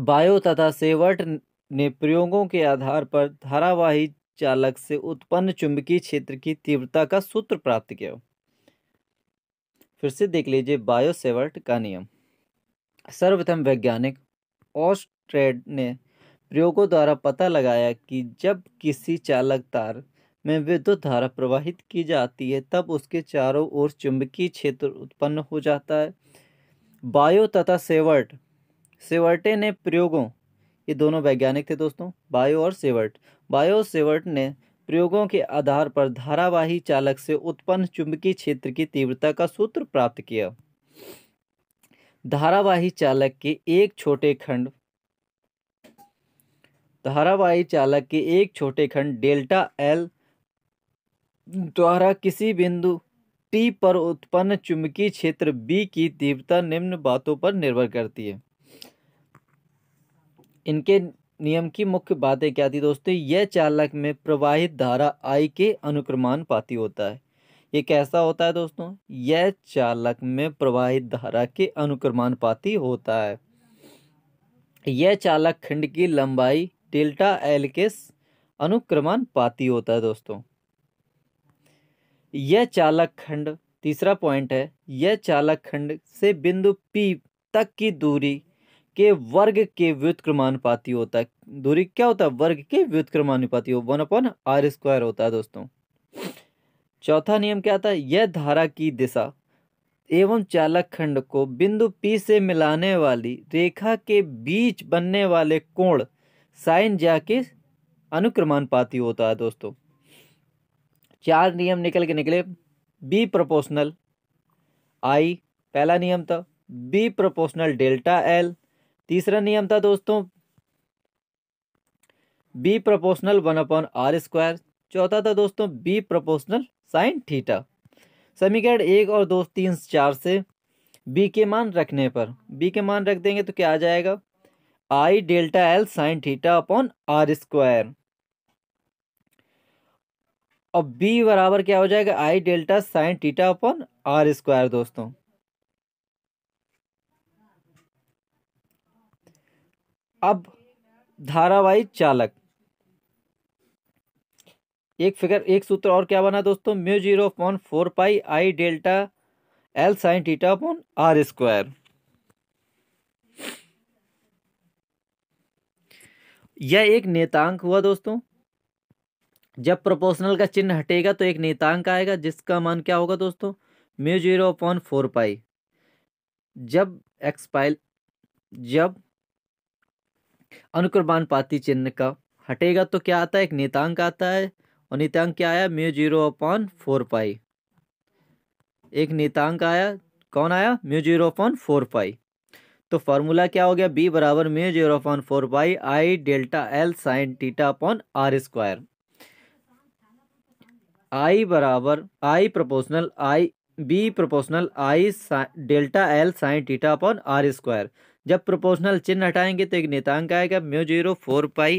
बायो तथा सेवर्ट ने प्रयोगों के आधार पर धारावाही चालक से उत्पन्न चुंबकीय क्षेत्र की तीव्रता का सूत्र प्राप्त किया फिर से देख लीजिए बायोसेवर्ट का नियम सर्वप्रथम वैज्ञानिक ऑस्ट्रेड ने प्रयोगों द्वारा पता लगाया कि जब किसी चालक तार में विद्युत धारा प्रवाहित की जाती है तब उसके चारों ओर चुंबकीय क्षेत्र उत्पन्न हो जाता है बायो तथा सेवर्ट सेवर्टे ने प्रयोगों ये दोनों वैज्ञानिक थे दोस्तों बायो और सेवर्ट बायो सेवर्ट ने प्रयोगों के आधार पर धारावाही चालक से उत्पन्न चुंबकीय क्षेत्र की तीव्रता का सूत्र प्राप्त किया धारावाही चालक के एक छोटे खंड धारावाही चालक के एक छोटे खंड डेल्टा एल द्वारा किसी बिंदु टी पर उत्पन्न चुंबकीय क्षेत्र बी की तीव्रता निम्न बातों पर निर्भर करती है इनके नियम की मुख्य बातें क्या थी दोस्तों यह चालक में प्रवाहित धारा आई के अनुक्रमान पाती होता है ये कैसा होता है दोस्तों यह चालक में प्रवाहित धारा के अनुक्रमान पाती होता है यह चालक खंड की लंबाई डेल्टा एल के अनुक्रमान पाती होता है दोस्तों यह चालक खंड तीसरा पॉइंट है यह चालक खंड से बिंदु पी तक की दूरी के वर्ग के व्युत्क्रमानुपाती होता है दूरी क्या होता है वर्ग के व्युत्क्रमानुपाती हो वन अपॉन आर स्क्वायर होता है दोस्तों चौथा नियम क्या था यह धारा की दिशा एवं चालक खंड को बिंदु P से मिलाने वाली रेखा के बीच बनने वाले कोण साइन जा के अनुक्रमानुपाती होता है दोस्तों चार नियम निकल के निकले बी प्रोपोर्शनल आई पहला नियम था बी प्रोपोर्शनल डेल्टा एल तीसरा नियम था दोस्तों B proportional one upon R square चौथा था दोस्तों बी प्रोपोर्शनल साइन थीटा समीकरण एक और दो तीन चार से बी के मान रखने पर बी के मान रख देंगे तो क्या आ जाएगा I delta L sine theta upon R square और बी बराबर क्या हो जाएगा I delta sine theta upon R square दोस्तों अब धारावाही चालक एक फिगर एक सूत्र और क्या बना दोस्तों mu zero upon four pi I delta L sine theta upon R square यह एक नेतांक हुआ दोस्तों जब प्रोपोर्शनल का चिन्ह हटेगा तो एक नेतांक आएगा जिसका मान क्या होगा दोस्तों mu zero upon four pi जब एक्सपाइल जब अनुकुर्बान पाती चिन्ह का हटेगा तो क्या आता है एक नितांक आता है और नीतांक क्या आया mu zero upon four pi एक नितांक आया कौन आया mu zero upon four pi तो फार्मूला क्या हो गया बी बराबर mu zero upon four pi I delta L sine theta upon R square I बराबर I proportional I B proportional I delta L sine theta upon R square जब proportional चिन्ह हटाएंगे तो एक नेतांक आएगा mu zero four pi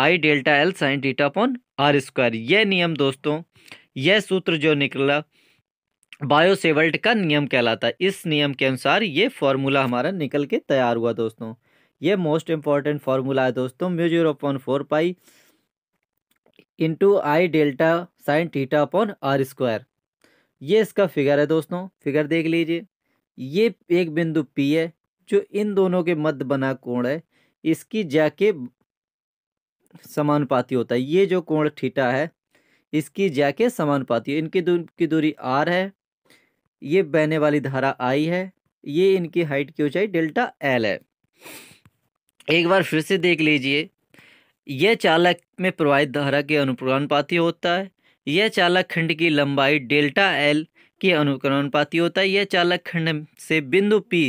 I delta L sign डीटा upon R square यह नियम दोस्तों यह सूत्र जो निकला बायोसेवल्ट का नियम कहलाता है इस नियम के अनुसार ये फॉर्मूला हमारा निकल के तैयार हुआ दोस्तों ये मोस्ट इंपॉर्टेंट फार्मूला है दोस्तों mu zero upon four pi into I delta sine theta upon R square ये इसका फिगर है दोस्तों फिगर देख लीजिए ये एक बिंदु पी है जो इन दोनों के मध्य बना कोण है इसकी जाके समानुपाती होता है ये जो कोण ठीठा है इसकी जाके समानुपाती इनकी दूर की दूरी आर है ये बहने वाली धारा आई है ये इनकी हाइट की ऊंचाई डेल्टा एल है एक बार फिर से देख लीजिए यह चालक में प्रवाहित धारा के अनुप्रानुपाती होता है यह चालक खंड की लंबाई डेल्टा एल के अनुक्रमानुपाती होता है यह चालक खंड से बिंदु पी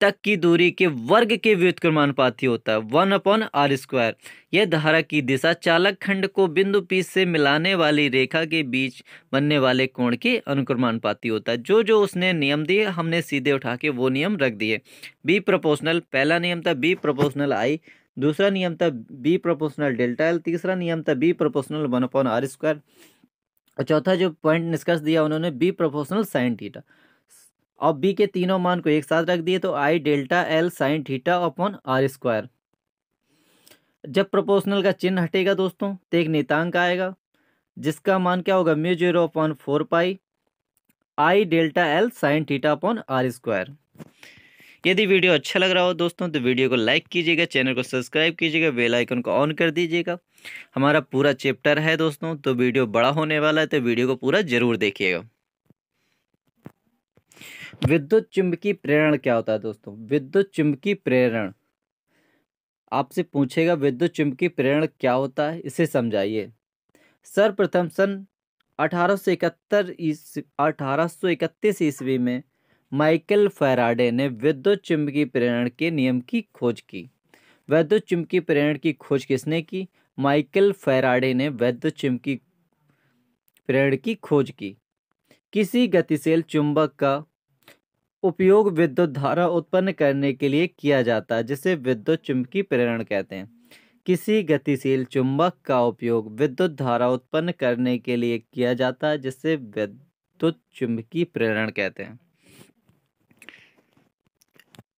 तक की दूरी के वर्ग के व्युत्क्रमानुपाती होता है वन अपॉन आर स्क्वायर यह धारा की दिशा चालक खंड को बिंदु पी से मिलाने वाली रेखा के बीच बनने वाले कोण के अनुक्रमानुपाती होता है जो जो उसने नियम दिए हमने सीधे उठा के वो नियम रख दिए बी प्रोपोर्शनल पहला नियम था बी प्रोपोर्शनल आई दूसरा नियम था बी प्रोपोर्शनल डेल्टा एल तीसरा नियम था B proportional one upon R square और चौथा जो पॉइंट निष्कर्ष दिया उन्होंने बी प्रोपोर्शनल साइन थीटा अब बी के तीनों मान को एक साथ रख दिए तो I delta L sine theta upon R square जब प्रोपोर्शनल का चिन्ह हटेगा दोस्तों तो एक नितांक आएगा जिसका मान क्या होगा mu zero upon four pi I delta L sine theta upon R square यदि वीडियो अच्छा लग रहा हो दोस्तों तो वीडियो को लाइक कीजिएगा चैनल को सब्सक्राइब कीजिएगा बेल आइकन को ऑन कर दीजिएगा हमारा पूरा चैप्टर है दोस्तों तो वीडियो बड़ा होने वाला है तो वीडियो को पूरा ज़रूर देखिएगा विद्युत चुंबकीय प्रेरण क्या होता है दोस्तों विद्युत चुंबकीय प्रेरण आपसे पूछेगा विद्युत चुंबकीय प्रेरण क्या होता है इसे समझाइए सर्वप्रथम सन अठारह सौ इकहत्तर अठारह सौ इकतीस ईस्वी में माइकल फैराडे ने विद्युत चुंबकीय प्रेरण के नियम की खोज की वैद्युत चुंबकीय प्रेरण की खोज किसने की माइकल फैराडे ने वैद्युत चुंबकीय प्रेरण की खोज की किसी गतिशील चुंबक का उपयोग विद्युत धारा उत्पन्न करने के लिए किया जाता है जिसे विद्युत चुंबकीय प्रेरण कहते हैं किसी गतिशील चुंबक का उपयोग विद्युत धारा उत्पन्न करने के लिए किया जाता है जिसे विद्युत चुंबकीय प्रेरण कहते हैं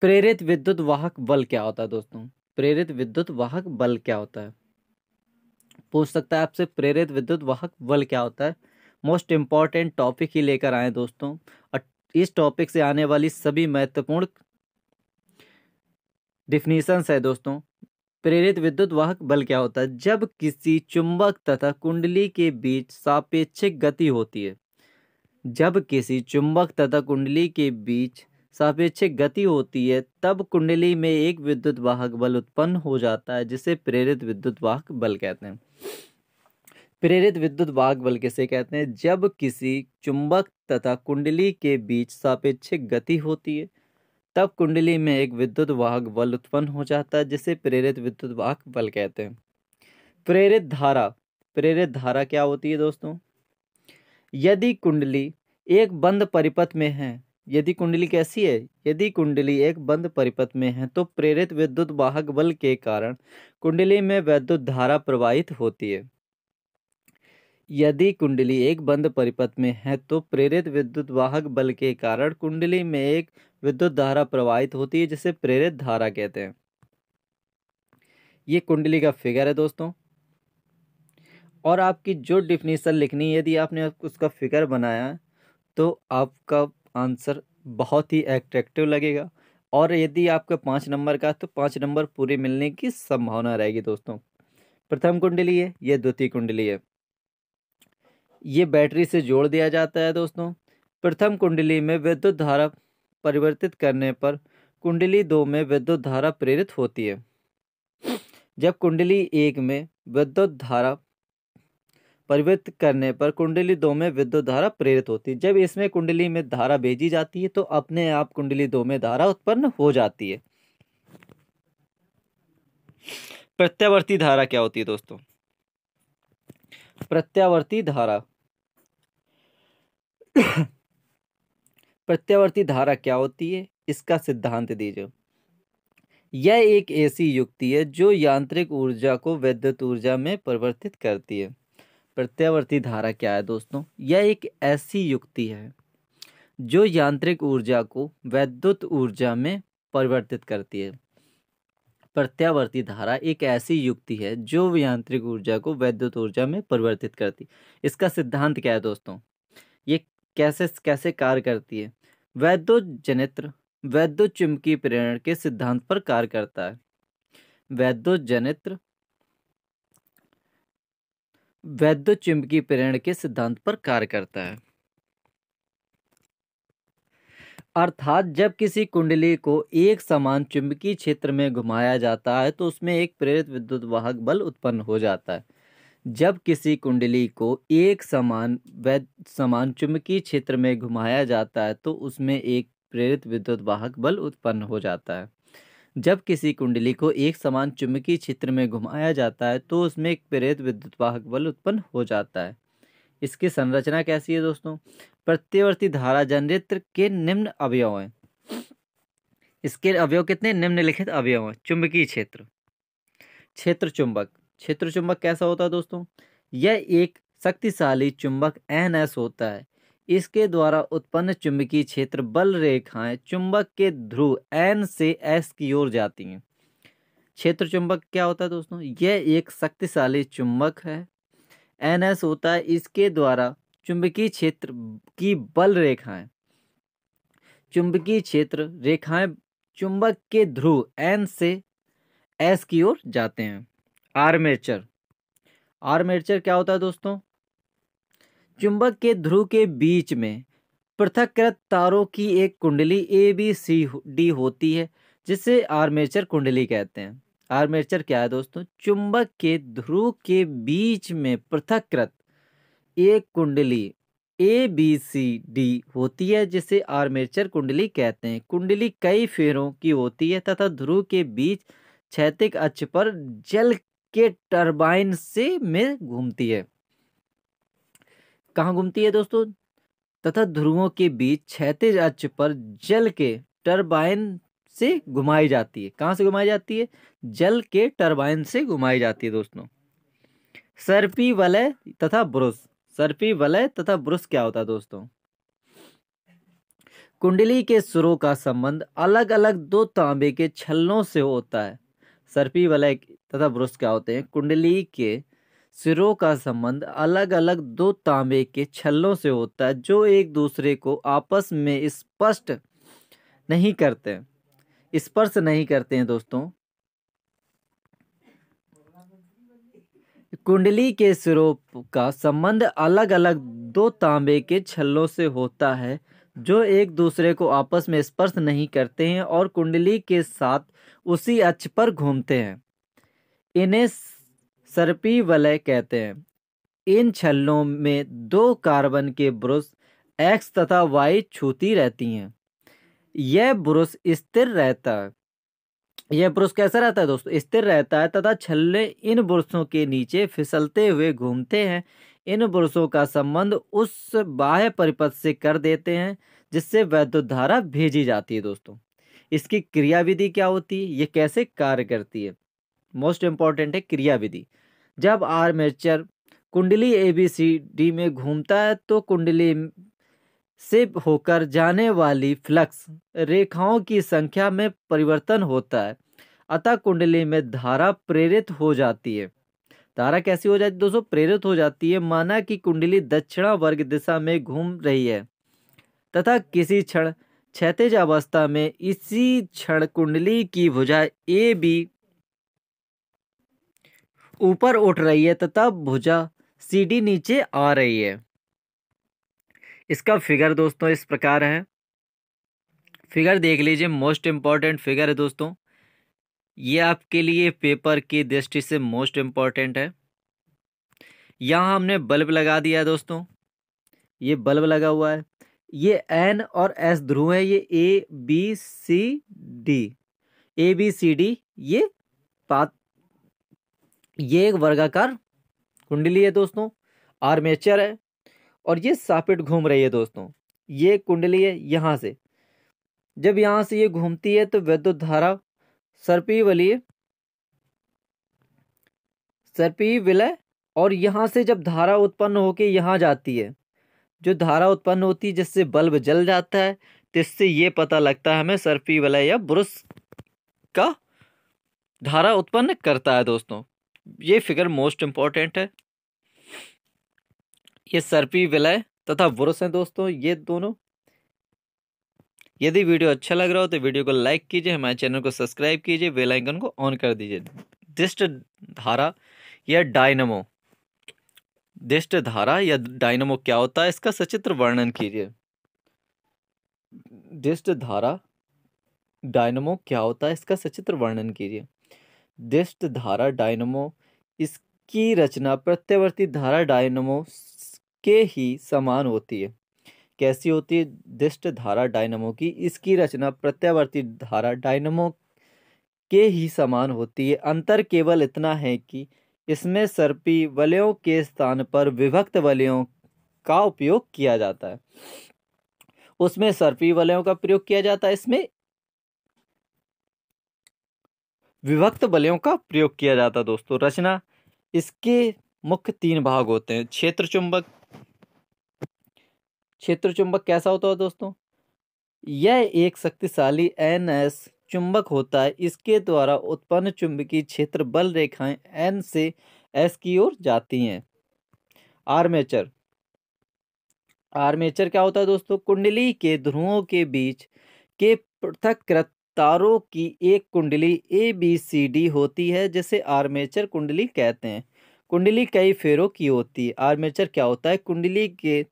प्रेरित विद्युत वाहक बल क्या होता है दोस्तों प्रेरित विद्युत वाहक बल क्या होता है पूछ सकता है आपसे प्रेरित विद्युत वाहक बल क्या होता है मोस्ट इम्पॉर्टेंट टॉपिक ही लेकर आए दोस्तों और इस टॉपिक से आने वाली सभी महत्वपूर्ण डिफिनीशंस है दोस्तों प्रेरित विद्युत वाहक बल क्या होता है जब किसी चुंबक तथा कुंडली के बीच सापेक्षिक गति होती है जब किसी चुंबक तथा कुंडली के बीच सापेक्षिक गति होती है तब कुंडली में एक विद्युत वाहक बल उत्पन्न हो जाता है जिसे प्रेरित विद्युत वाहक बल कहते हैं प्रेरित विद्युत भाग बल किसे कहते हैं जब किसी चुंबक तथा कुंडली के बीच सापेक्षिक गति होती है तब कुंडली में एक विद्युत वाहक बल उत्पन्न हो जाता है जिसे प्रेरित विद्युत वाहक बल कहते हैं प्रेरित धारा प्रेरित धारा क्या होती है दोस्तों यदि कुंडली एक बंद परिपथ में है यदि कुंडली कैसी है यदि कुंडली एक बंद परिपथ में है तो प्रेरित विद्युत वाहक बल के कारण कुंडली में वैद्युत धारा प्रवाहित होती है यदि कुंडली एक बंद परिपथ में है तो प्रेरित विद्युत वाहक बल के कारण कुंडली में एक विद्युत धारा प्रवाहित होती है जिसे प्रेरित धारा कहते हैं ये कुंडली का फिगर है दोस्तों और आपकी जो डिफिनीसन लिखनी है यदि आपने उसका फिगर बनाया तो आपका आंसर बहुत ही एट्रैक्टिव लगेगा और यदि आपका पाँच नंबर का तो पाँच नंबर पूरे मिलने की संभावना रहेगी दोस्तों प्रथम कुंडली है यह द्वितीय कुंडली है ये बैटरी से जोड़ दिया जाता है दोस्तों प्रथम कुंडली में विद्युत धारा परिवर्तित करने पर कुंडली दो में विद्युत धारा प्रेरित होती है जब कुंडली एक में विद्युत धारा परिवर्तित करने पर कुंडली दो में विद्युत धारा प्रेरित होती है जब इसमें कुंडली में धारा भेजी जाती है तो अपने आप कुंडली दो में धारा उत्पन्न हो जाती है प्रत्यावर्ती धारा क्या होती है दोस्तों प्रत्यावर्ती धारा प्रत्यावर्ती धारा क्या होती है इसका सिद्धांत दीजिए यह एक ऐसी युक्ति है जो यांत्रिक ऊर्जा को विद्युत ऊर्जा में परिवर्तित करती है प्रत्यावर्ती धारा क्या है दोस्तों यह एक ऐसी युक्ति है जो यांत्रिक ऊर्जा को वैद्युत ऊर्जा में परिवर्तित करती है प्रत्यावर्ती धारा एक ऐसी युक्ति है जो यांत्रिक ऊर्जा को वैद्युत ऊर्जा में परिवर्तित करती इसका सिद्धांत क्या है दोस्तों ये कैसे कैसे कार्य करती है वैद्यो जनित्र वैद्यो चुंबकीय प्रेरण के सिद्धांत पर कार्य करता है वैद्यो जनित्र वैद्य चुंबकीय प्रेरण के सिद्धांत पर कार्य करता है अर्थात जब किसी कुंडली को एक समान चुंबकीय क्षेत्र में घुमाया जाता है तो उसमें एक प्रेरित विद्युत वाहक बल उत्पन्न हो जाता है जब किसी कुंडली को एक समान वैद समान चुंबकीय क्षेत्र में घुमाया जाता है तो उसमें एक प्रेरित विद्युत वाहक बल उत्पन्न हो जाता है जब किसी कुंडली को एक समान चुंबकीय क्षेत्र में घुमाया जाता है तो उसमें एक प्रेरित विद्युत वाहक बल उत्पन्न हो जाता है इसकी संरचना कैसी है दोस्तों प्रत्यवर्ती धारा जनरेत्र के निम्न अवयव हैं इसके अवयव कितने निम्नलिखित अवयव हैं चुंबकीय क्षेत्र क्षेत्र चुंबक क्षेत्र चुंबक कैसा होता है दोस्तों यह एक शक्तिशाली चुंबक एन होता है इसके द्वारा उत्पन्न चुंबकीय क्षेत्र बल रेखाएं चुंबक के ध्रुव एन से एस की ओर जाती हैं क्षेत्र चुंबक क्या होता है दोस्तों यह एक शक्तिशाली चुंबक है एन एस होता है इसके द्वारा चुंबकीय क्षेत्र की बल रेखाएं चुंबकीय क्षेत्र रेखाएं चुंबक के ध्रुव एन से एस की ओर जाते हैं आर्मेचर आर्मेचर क्या होता है दोस्तों चुंबक के ध्रुव के बीच में पृथककृत तारों की एक कुंडली ए बी सी डी होती है जिसे आर्मेचर कुंडली कहते हैं आर्मेचर क्या है दोस्तों चुंबक के ध्रुव के बीच में पृथककृत एक कुंडली ए बी सी डी होती है जिसे आर्मेचर कुंडली कहते हैं कुंडली कई फेरों की होती है तथा ध्रुव के बीच क्षैतिक अक्ष पर जल के टर्बाइन से में घूमती है कहाँ घूमती है दोस्तों तथा ध्रुवों के बीच छहते अक्ष पर जल के टर्बाइन से घुमाई जाती है कहाँ से घुमाई जाती है जल के टर्बाइन से घुमाई जाती है दोस्तों सर्पी वलय तथा ब्रुश सर्पी वलय तथा ब्रुश क्या होता है दोस्तों कुंडली के सुरों का संबंध अलग अलग दो तांबे के छल्लों से होता है सर्पी वलय तथा ब्रुष क्या होते हैं कुंडली के सिरों का संबंध अलग अलग दो तांबे के छल्लों से होता है जो एक दूसरे को आपस में स्पष्ट नहीं करते स्पर्श नहीं करते हैं दोस्तों कुंडली के सिरों का संबंध अलग अलग दो तांबे के छल्लों से होता है जो एक दूसरे को आपस में स्पर्श नहीं करते हैं और कुंडली के साथ उसी अक्ष पर घूमते हैं इन्हें सर्पी वलय कहते हैं इन छल्लों में दो कार्बन के ब्रुश एक्स तथा वाई छूती रहती हैं यह ब्रुश स्थिर रहता है यह ब्रुश कैसा रहता है दोस्तों स्थिर रहता है तथा छल्ले इन ब्रुशों के नीचे फिसलते हुए घूमते हैं इन ब्रुशों का संबंध उस बाह्य परिपथ से कर देते हैं जिससे वैद्युत धारा भेजी जाती है दोस्तों इसकी क्रियाविधि क्या होती है ये कैसे कार्य करती है मोस्ट इम्पॉर्टेंट है क्रियाविधि जब आर्मेचर कुंडली ए बी सी डी में घूमता है तो कुंडली से होकर जाने वाली फ्लक्स रेखाओं की संख्या में परिवर्तन होता है अतः कुंडली में धारा प्रेरित हो जाती है धारा कैसी हो जाती है दोस्तों प्रेरित हो जाती है माना कि कुंडली दक्षिणा वर्ग दिशा में घूम रही है तथा किसी क्षण क्षतिज अवस्था में इसी क्षण कुंडली की भुजा ए बी ऊपर उठ रही है तथा तो भुजा सी डी नीचे आ रही है इसका फिगर दोस्तों इस प्रकार है फिगर देख लीजिए मोस्ट इम्पॉर्टेंट फिगर है दोस्तों ये आपके लिए पेपर की दृष्टि से मोस्ट इम्पॉर्टेंट है यहाँ हमने बल्ब लगा दिया दोस्तों ये बल्ब लगा हुआ है ये एन और एस ध्रुव है ये A B C D A B C D ये पात ये एक वर्गाकार कुंडली है दोस्तों आर्मेचर है और ये सापिट घूम रही है दोस्तों ये कुंडली है यहाँ से जब यहाँ से ये घूमती है तो वैद्युत धारा सर्पी वली सर्पी विलय और यहाँ से जब धारा उत्पन्न होके यहाँ जाती है जो धारा उत्पन्न होती है जिससे बल्ब जल जाता है तो इससे ये पता लगता है हमें सर्फी वलय या ब्रुस का धारा उत्पन्न करता है दोस्तों ये फिगर मोस्ट इम्पॉर्टेंट है ये सर्पी विलय तथा बुरुस हैं दोस्तों ये दोनों यदि वीडियो अच्छा लग रहा हो तो वीडियो को लाइक कीजिए हमारे चैनल को सब्सक्राइब कीजिए बेल आइकन को ऑन कर दीजिए दिष्ट धारा या डायनमो दिष्ट धारा या डायनमो क्या होता है इसका सचित्र वर्णन कीजिए दिष्ट धारा डायनमो क्या होता है इसका सचित्र वर्णन कीजिए दिष्ट धारा डायनमो इसकी रचना प्रत्यवर्ती धारा डायनमो के ही समान होती है कैसी होती है दिष्ट धारा डायनमो की इसकी रचना प्रत्यावर्ती धारा डायनमो के ही समान होती है अंतर केवल इतना है कि इसमें सर्पी वलयों के स्थान पर विभक्त वलयों का उपयोग किया जाता है उसमें सर्पी वलयों का प्रयोग किया जाता है इसमें विभक्त बलियों का प्रयोग किया जाता है दोस्तों रचना इसके मुख्य तीन भाग होते हैं क्षेत्र चुंबक क्षेत्र चुंबक कैसा होता है दोस्तों यह एक शक्तिशाली एन एस चुंबक होता है इसके द्वारा उत्पन्न चुंबकीय क्षेत्र बल रेखाएं एन से एस की ओर जाती हैं आर्मेचर आर्मेचर क्या होता है दोस्तों कुंडली के ध्रुवों के बीच के पृथककृत तारों की एक कुंडली ए बी सी डी होती है जिसे आर्मेचर कुंडली कहते हैं कुंडली कई फेरों की होती है आर्मेचर क्या होता है कुंडली के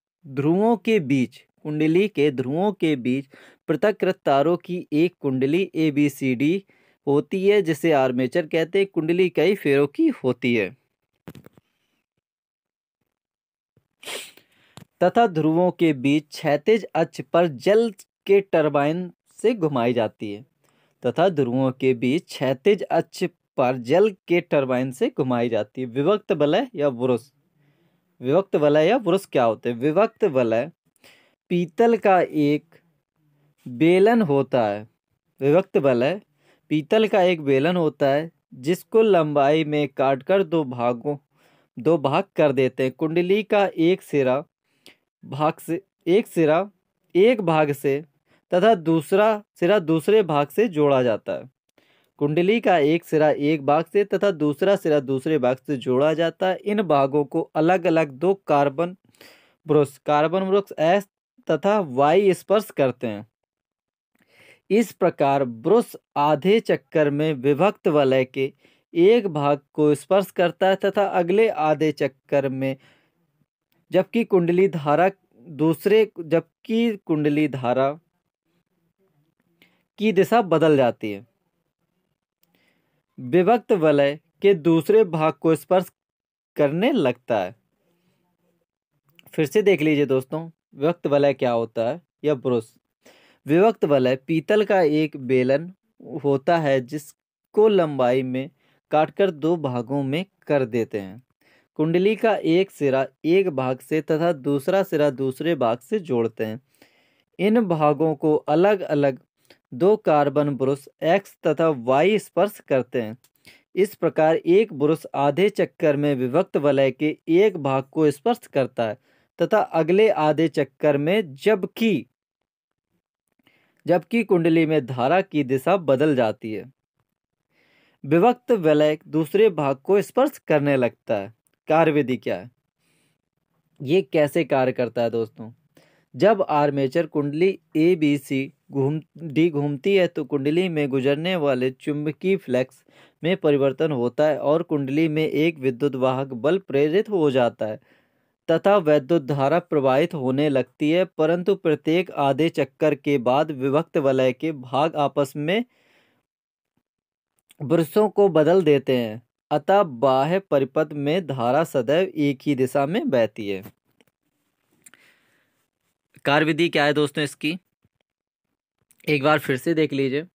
ध्रुवों के बीच कुंडली के ध्रुवों के बीच पृथकृत तारों की एक कुंडली ए बी सी डी होती है जिसे आर्मेचर कहते हैं कुंडली कई फेरों की होती है तथा ध्रुवों के बीच क्षैतिज अक्ष पर जल के टरबाइन से घुमाई जाती है तथा ध्रुवों के बीच क्षैतिज अक्ष पर जल के टरबाइन से घुमाई जाती है विभक्त वलय या वृष विभक्त वलय या वृष क्या होते हैं विभक्त वलय पीतल का एक बेलन होता है विभक्त बल है पीतल का एक बेलन होता है जिसको लंबाई में काटकर दो भागों दो भाग कर देते हैं कुंडली का एक सिरा भाग से एक सिरा एक भाग से तथा दूसरा सिरा दूसरे भाग से जोड़ा जाता है कुंडली का एक सिरा एक भाग से तथा दूसरा सिरा दूसरे भाग से जोड़ा जाता है इन भागों को अलग अलग दो कार्बन ब्रुक्स कार्बन वृक्ष एस तथा वाई स्पर्श करते हैं इस प्रकार ब्रुश आधे चक्कर में विभक्त वलय के एक भाग को स्पर्श करता है तथा अगले आधे चक्कर में जबकि कुंडली धारा दूसरे जबकि कुंडली धारा की दिशा बदल जाती है विभक्त वलय के दूसरे भाग को स्पर्श करने लगता है फिर से देख लीजिए दोस्तों विभक्त वलय क्या होता है या ब्रुश विभक्त वलय पीतल का एक बेलन होता है जिसको लंबाई में काटकर दो भागों में कर देते हैं कुंडली का एक सिरा एक भाग से तथा दूसरा सिरा दूसरे भाग से जोड़ते हैं इन भागों को अलग अलग दो कार्बन ब्रुश एक्स तथा वाई स्पर्श करते हैं इस प्रकार एक ब्रुश आधे चक्कर में विभक्त वलय के एक भाग को स्पर्श करता है तथा अगले आधे चक्कर में जबकि जबकि कुंडली में धारा की दिशा बदल जाती है विभक्त वलय दूसरे भाग को स्पर्श करने लगता है कार्यविधि क्या है ये कैसे कार्य करता है दोस्तों जब आर्मेचर कुंडली ए बी सी घूम डी घूमती है तो कुंडली में गुजरने वाले चुंबकीय फ्लेक्स में परिवर्तन होता है और कुंडली में एक विद्युत वाहक बल प्रेरित हो जाता है तथा वैद्युत धारा प्रवाहित होने लगती है परंतु प्रत्येक आधे चक्कर के बाद विभक्त वलय के भाग आपस में ब्रशों को बदल देते हैं अतः बाह्य परिपथ में धारा सदैव एक ही दिशा में बहती है कार्यविधि क्या है दोस्तों इसकी एक बार फिर से देख लीजिए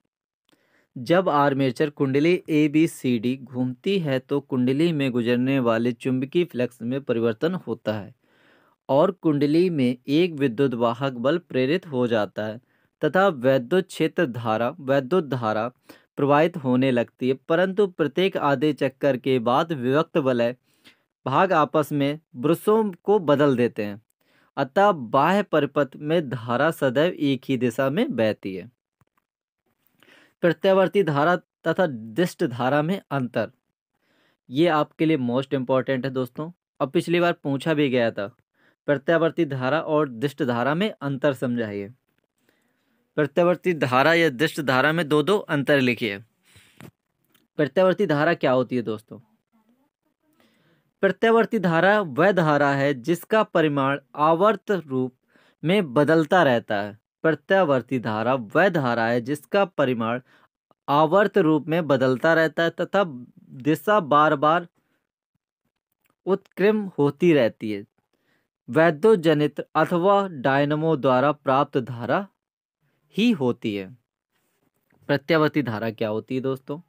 जब आर्मेचर कुंडली ए बी सी डी घूमती है तो कुंडली में गुजरने वाले चुंबकीय फ्लक्स में परिवर्तन होता है और कुंडली में एक विद्युत वाहक बल प्रेरित हो जाता है तथा वैद्युत क्षेत्र धारा वैद्युत धारा प्रवाहित होने लगती है परंतु प्रत्येक आधे चक्कर के बाद विभक्त वलय भाग आपस में ब्रुसों को बदल देते हैं अतः बाह्य परिपथ में धारा सदैव एक ही दिशा में बहती है प्रत्यावर्ती धारा तथा दिष्ट धारा में अंतर ये आपके लिए मोस्ट इम्पॉर्टेंट है दोस्तों अब पिछली बार पूछा भी गया था प्रत्यावर्ती धारा और दिष्ट धारा में अंतर समझाइए प्रत्यावर्ती धारा या दिष्ट धारा में दो दो अंतर लिखिए प्रत्यावर्ती धारा क्या होती है दोस्तों प्रत्यावर्ती धारा वह धारा है जिसका परिमाण आवर्त रूप में बदलता रहता है प्रत्यावर्ती धारा वह धारा है जिसका परिमाण आवर्त रूप में बदलता रहता है तथा दिशा बार बार उत्क्रम होती रहती है वैद्योजनित अथवा डायनमो द्वारा प्राप्त धारा ही होती है प्रत्यावर्ती धारा क्या होती है दोस्तों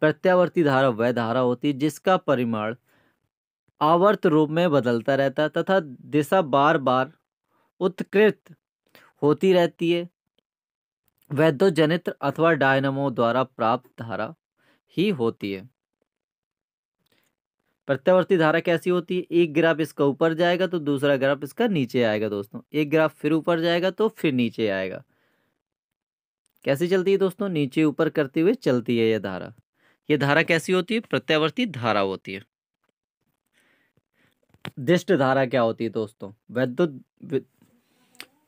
प्रत्यावर्ती धारा वह धारा होती है जिसका परिमाण आवर्त रूप में बदलता रहता है तथा दिशा बार बार उत्कृत होती रहती है वैद्य जनित्र अथवा डायनमो द्वारा प्राप्त धारा ही होती है प्रत्यावर्ती धारा कैसी होती है एक ग्राफ इसका ऊपर जाएगा तो दूसरा ग्राफ इसका नीचे आएगा दोस्तों एक ग्राफ फिर ऊपर जाएगा तो फिर नीचे आएगा कैसी चलती है दोस्तों नीचे ऊपर करते हुए चलती है यह धारा यह धारा कैसी होती है प्रत्यावर्ती धारा होती है दिष्ट धारा क्या होती है दोस्तों वैद्युत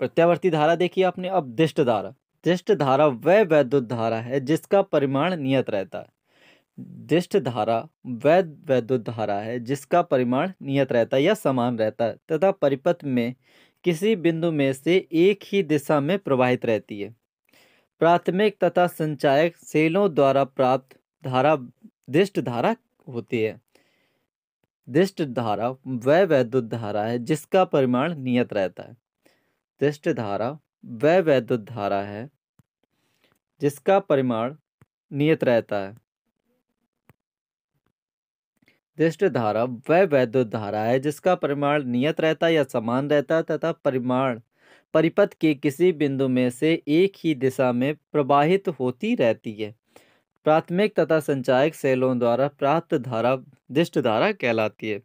प्रत्यावर्ती धारा देखिए आपने अब दिष्ट धारा दिष्ट धारा वह वैद्युत धारा है जिसका परिमाण नियत रहता है दिष्ट धारा वह वैद्युत धारा है जिसका परिमाण नियत रहता है या समान रहता है तथा परिपथ में किसी बिंदु में से एक ही दिशा में प्रवाहित रहती है प्राथमिक तथा संचायक सेलों द्वारा प्राप्त धारा दिष्ट धारा होती है दिष्ट धारा वह वैद्युत धारा है जिसका परिमाण नियत रहता है दृष्ट धारा वह वैद्युत धारा है जिसका परिमाण नियत रहता है दृष्ट धारा वह वैद्युत धारा है जिसका परिमाण नियत रहता है या समान रहता है तथा परिमाण परिपथ के किसी बिंदु में से एक ही दिशा में प्रवाहित होती रहती है प्राथमिक तथा संचायक सेलों द्वारा प्राप्त धारा दृष्ट धारा कहलाती है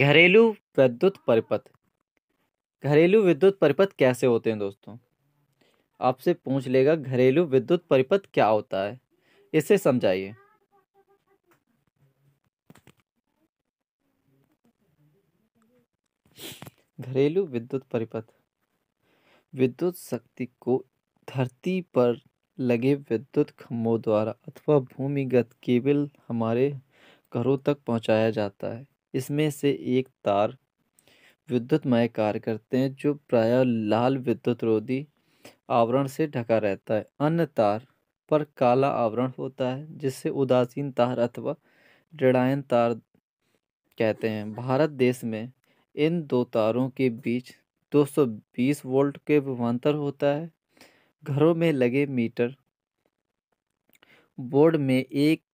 घरेलू वैद्युत परिपथ घरेलू विद्युत परिपथ कैसे होते हैं दोस्तों आपसे पूछ लेगा घरेलू विद्युत परिपथ क्या होता है इसे समझाइए घरेलू विद्युत परिपथ विद्युत शक्ति को धरती पर लगे विद्युत खम्भों द्वारा अथवा भूमिगत केबल हमारे घरों तक पहुंचाया जाता है इसमें से एक तार विद्युतमय कार्य करते हैं जो प्रायः लाल विद्युत रोधी आवरण से ढका रहता है अन्य तार पर काला आवरण होता है जिससे उदासीन तार अथवा ऋणायन तार कहते हैं भारत देश में इन दो तारों के बीच 220 वोल्ट के विभवान्तर होता है घरों में लगे मीटर बोर्ड में एक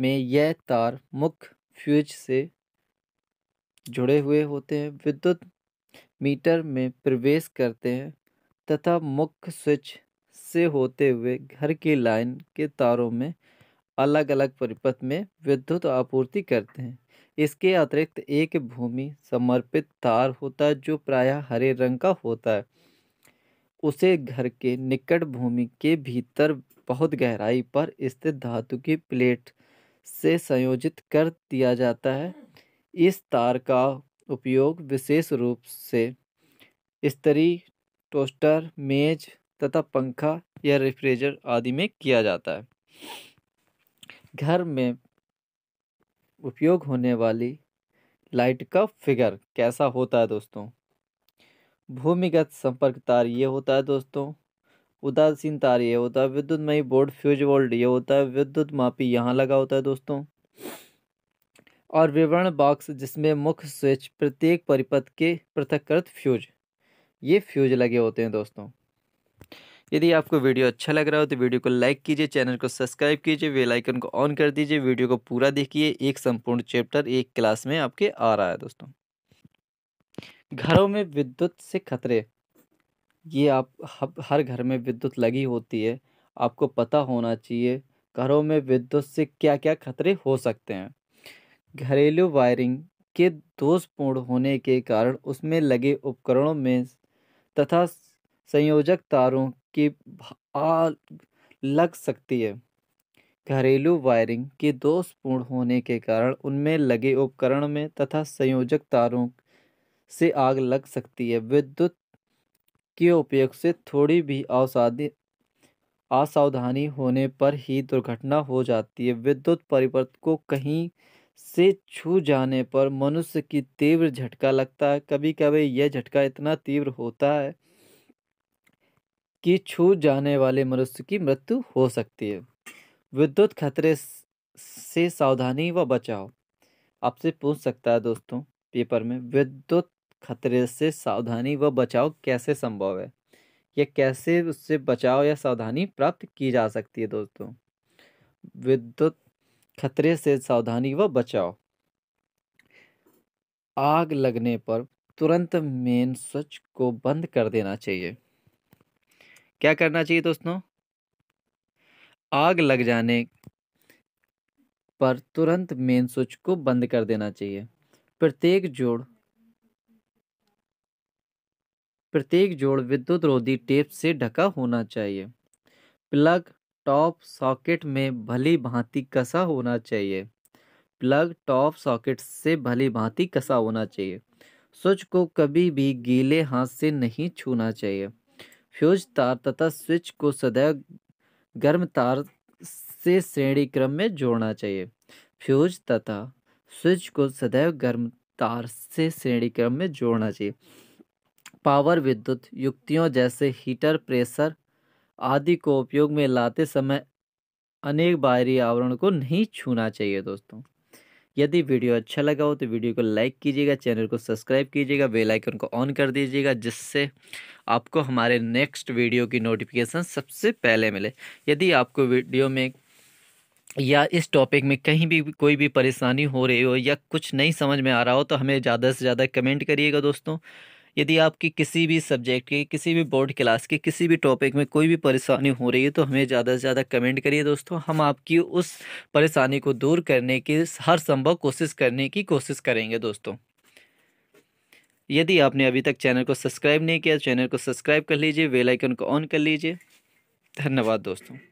में यह तार मुख्य फ्यूज से जुड़े हुए होते हैं विद्युत मीटर में प्रवेश करते हैं तथा मुख्य स्विच से होते हुए घर की लाइन के तारों में अलग अलग परिपथ में विद्युत आपूर्ति करते हैं इसके अतिरिक्त एक भूमि समर्पित तार होता है जो प्रायः हरे रंग का होता है उसे घर के निकट भूमि के भीतर बहुत गहराई पर स्थित धातु की प्लेट से संयोजित कर दिया जाता है इस तार का उपयोग विशेष रूप से स्त्री टोस्टर मेज तथा पंखा या रेफ्रिजरेटर आदि में किया जाता है घर में उपयोग होने वाली लाइट का फिगर कैसा होता है दोस्तों भूमिगत संपर्क तार ये होता है दोस्तों उदासीन तार ये होता है विद्युतमयी बोर्ड फ्यूज वोल्ड ये होता है विद्युत मापी यहाँ लगा होता है दोस्तों और विवरण बॉक्स जिसमें मुख्य स्विच प्रत्येक परिपथ के पृथककृत फ्यूज ये फ्यूज लगे होते हैं दोस्तों यदि आपको वीडियो अच्छा लग रहा हो तो वीडियो को लाइक कीजिए चैनल को सब्सक्राइब कीजिए बेल आइकन को ऑन कर दीजिए वीडियो को पूरा देखिए एक संपूर्ण चैप्टर एक क्लास में आपके आ रहा है दोस्तों घरों में विद्युत से खतरे ये आप हर घर में विद्युत लगी होती है आपको पता होना चाहिए घरों में विद्युत से क्या क्या खतरे हो सकते हैं घरेलू वायरिंग के दोषपूर्ण होने के कारण उसमें लगे उपकरणों में तथा संयोजक तारों की आग लग सकती है घरेलू वायरिंग के दोषपूर्ण होने के कारण उनमें लगे उपकरण में तथा संयोजक तारों से आग लग सकती है विद्युत के उपयोग से थोड़ी भी अवसादी असावधानी होने पर ही दुर्घटना हो जाती है विद्युत परिवर्त को कहीं से छू जाने पर मनुष्य की तीव्र झटका लगता है कभी कभी यह झटका इतना तीव्र होता है कि छू जाने वाले मनुष्य की मृत्यु हो सकती है विद्युत खतरे से सावधानी व बचाव आपसे पूछ सकता है दोस्तों पेपर में विद्युत खतरे से सावधानी व बचाव कैसे संभव है या कैसे उससे बचाव या सावधानी प्राप्त की जा सकती है दोस्तों विद्युत खतरे से सावधानी व बचाव आग लगने पर तुरंत मेन स्विच को बंद कर देना चाहिए क्या करना चाहिए दोस्तों आग लग जाने पर तुरंत मेन स्विच को बंद कर देना चाहिए प्रत्येक जोड़ प्रत्येक जोड़ विद्युत रोधी टेप से ढका होना चाहिए प्लग टॉप सॉकेट में भली भांति कसा होना चाहिए प्लग टॉप सॉकेट से भली भांति कसा होना चाहिए स्विच को कभी भी गीले हाथ से नहीं छूना चाहिए फ्यूज तार तथा स्विच को सदैव गर्म तार से श्रेणी क्रम में जोड़ना चाहिए फ्यूज तथा स्विच को सदैव गर्म तार से श्रेणी क्रम में जोड़ना चाहिए पावर विद्युत युक्तियों जैसे हीटर प्रेशर आदि को उपयोग में लाते समय अनेक बाहरी आवरण को नहीं छूना चाहिए दोस्तों यदि वीडियो अच्छा लगा हो तो वीडियो को लाइक कीजिएगा चैनल को सब्सक्राइब कीजिएगा बेल आइकन को ऑन कर दीजिएगा जिससे आपको हमारे नेक्स्ट वीडियो की नोटिफिकेशन सबसे पहले मिले यदि आपको वीडियो में या इस टॉपिक में कहीं भी कोई भी परेशानी हो रही हो या कुछ नहीं समझ में आ रहा हो तो हमें ज़्यादा से ज़्यादा कमेंट करिएगा दोस्तों यदि आपकी किसी भी सब्जेक्ट की किसी भी बोर्ड क्लास की किसी भी टॉपिक में कोई भी परेशानी हो रही है तो हमें ज़्यादा से ज़्यादा कमेंट करिए दोस्तों हम आपकी उस परेशानी को दूर करने की हर संभव कोशिश करने की कोशिश करेंगे दोस्तों यदि आपने अभी तक चैनल को सब्सक्राइब नहीं किया चैनल को सब्सक्राइब कर लीजिए वेलाइकन को ऑन कर लीजिए धन्यवाद दोस्तों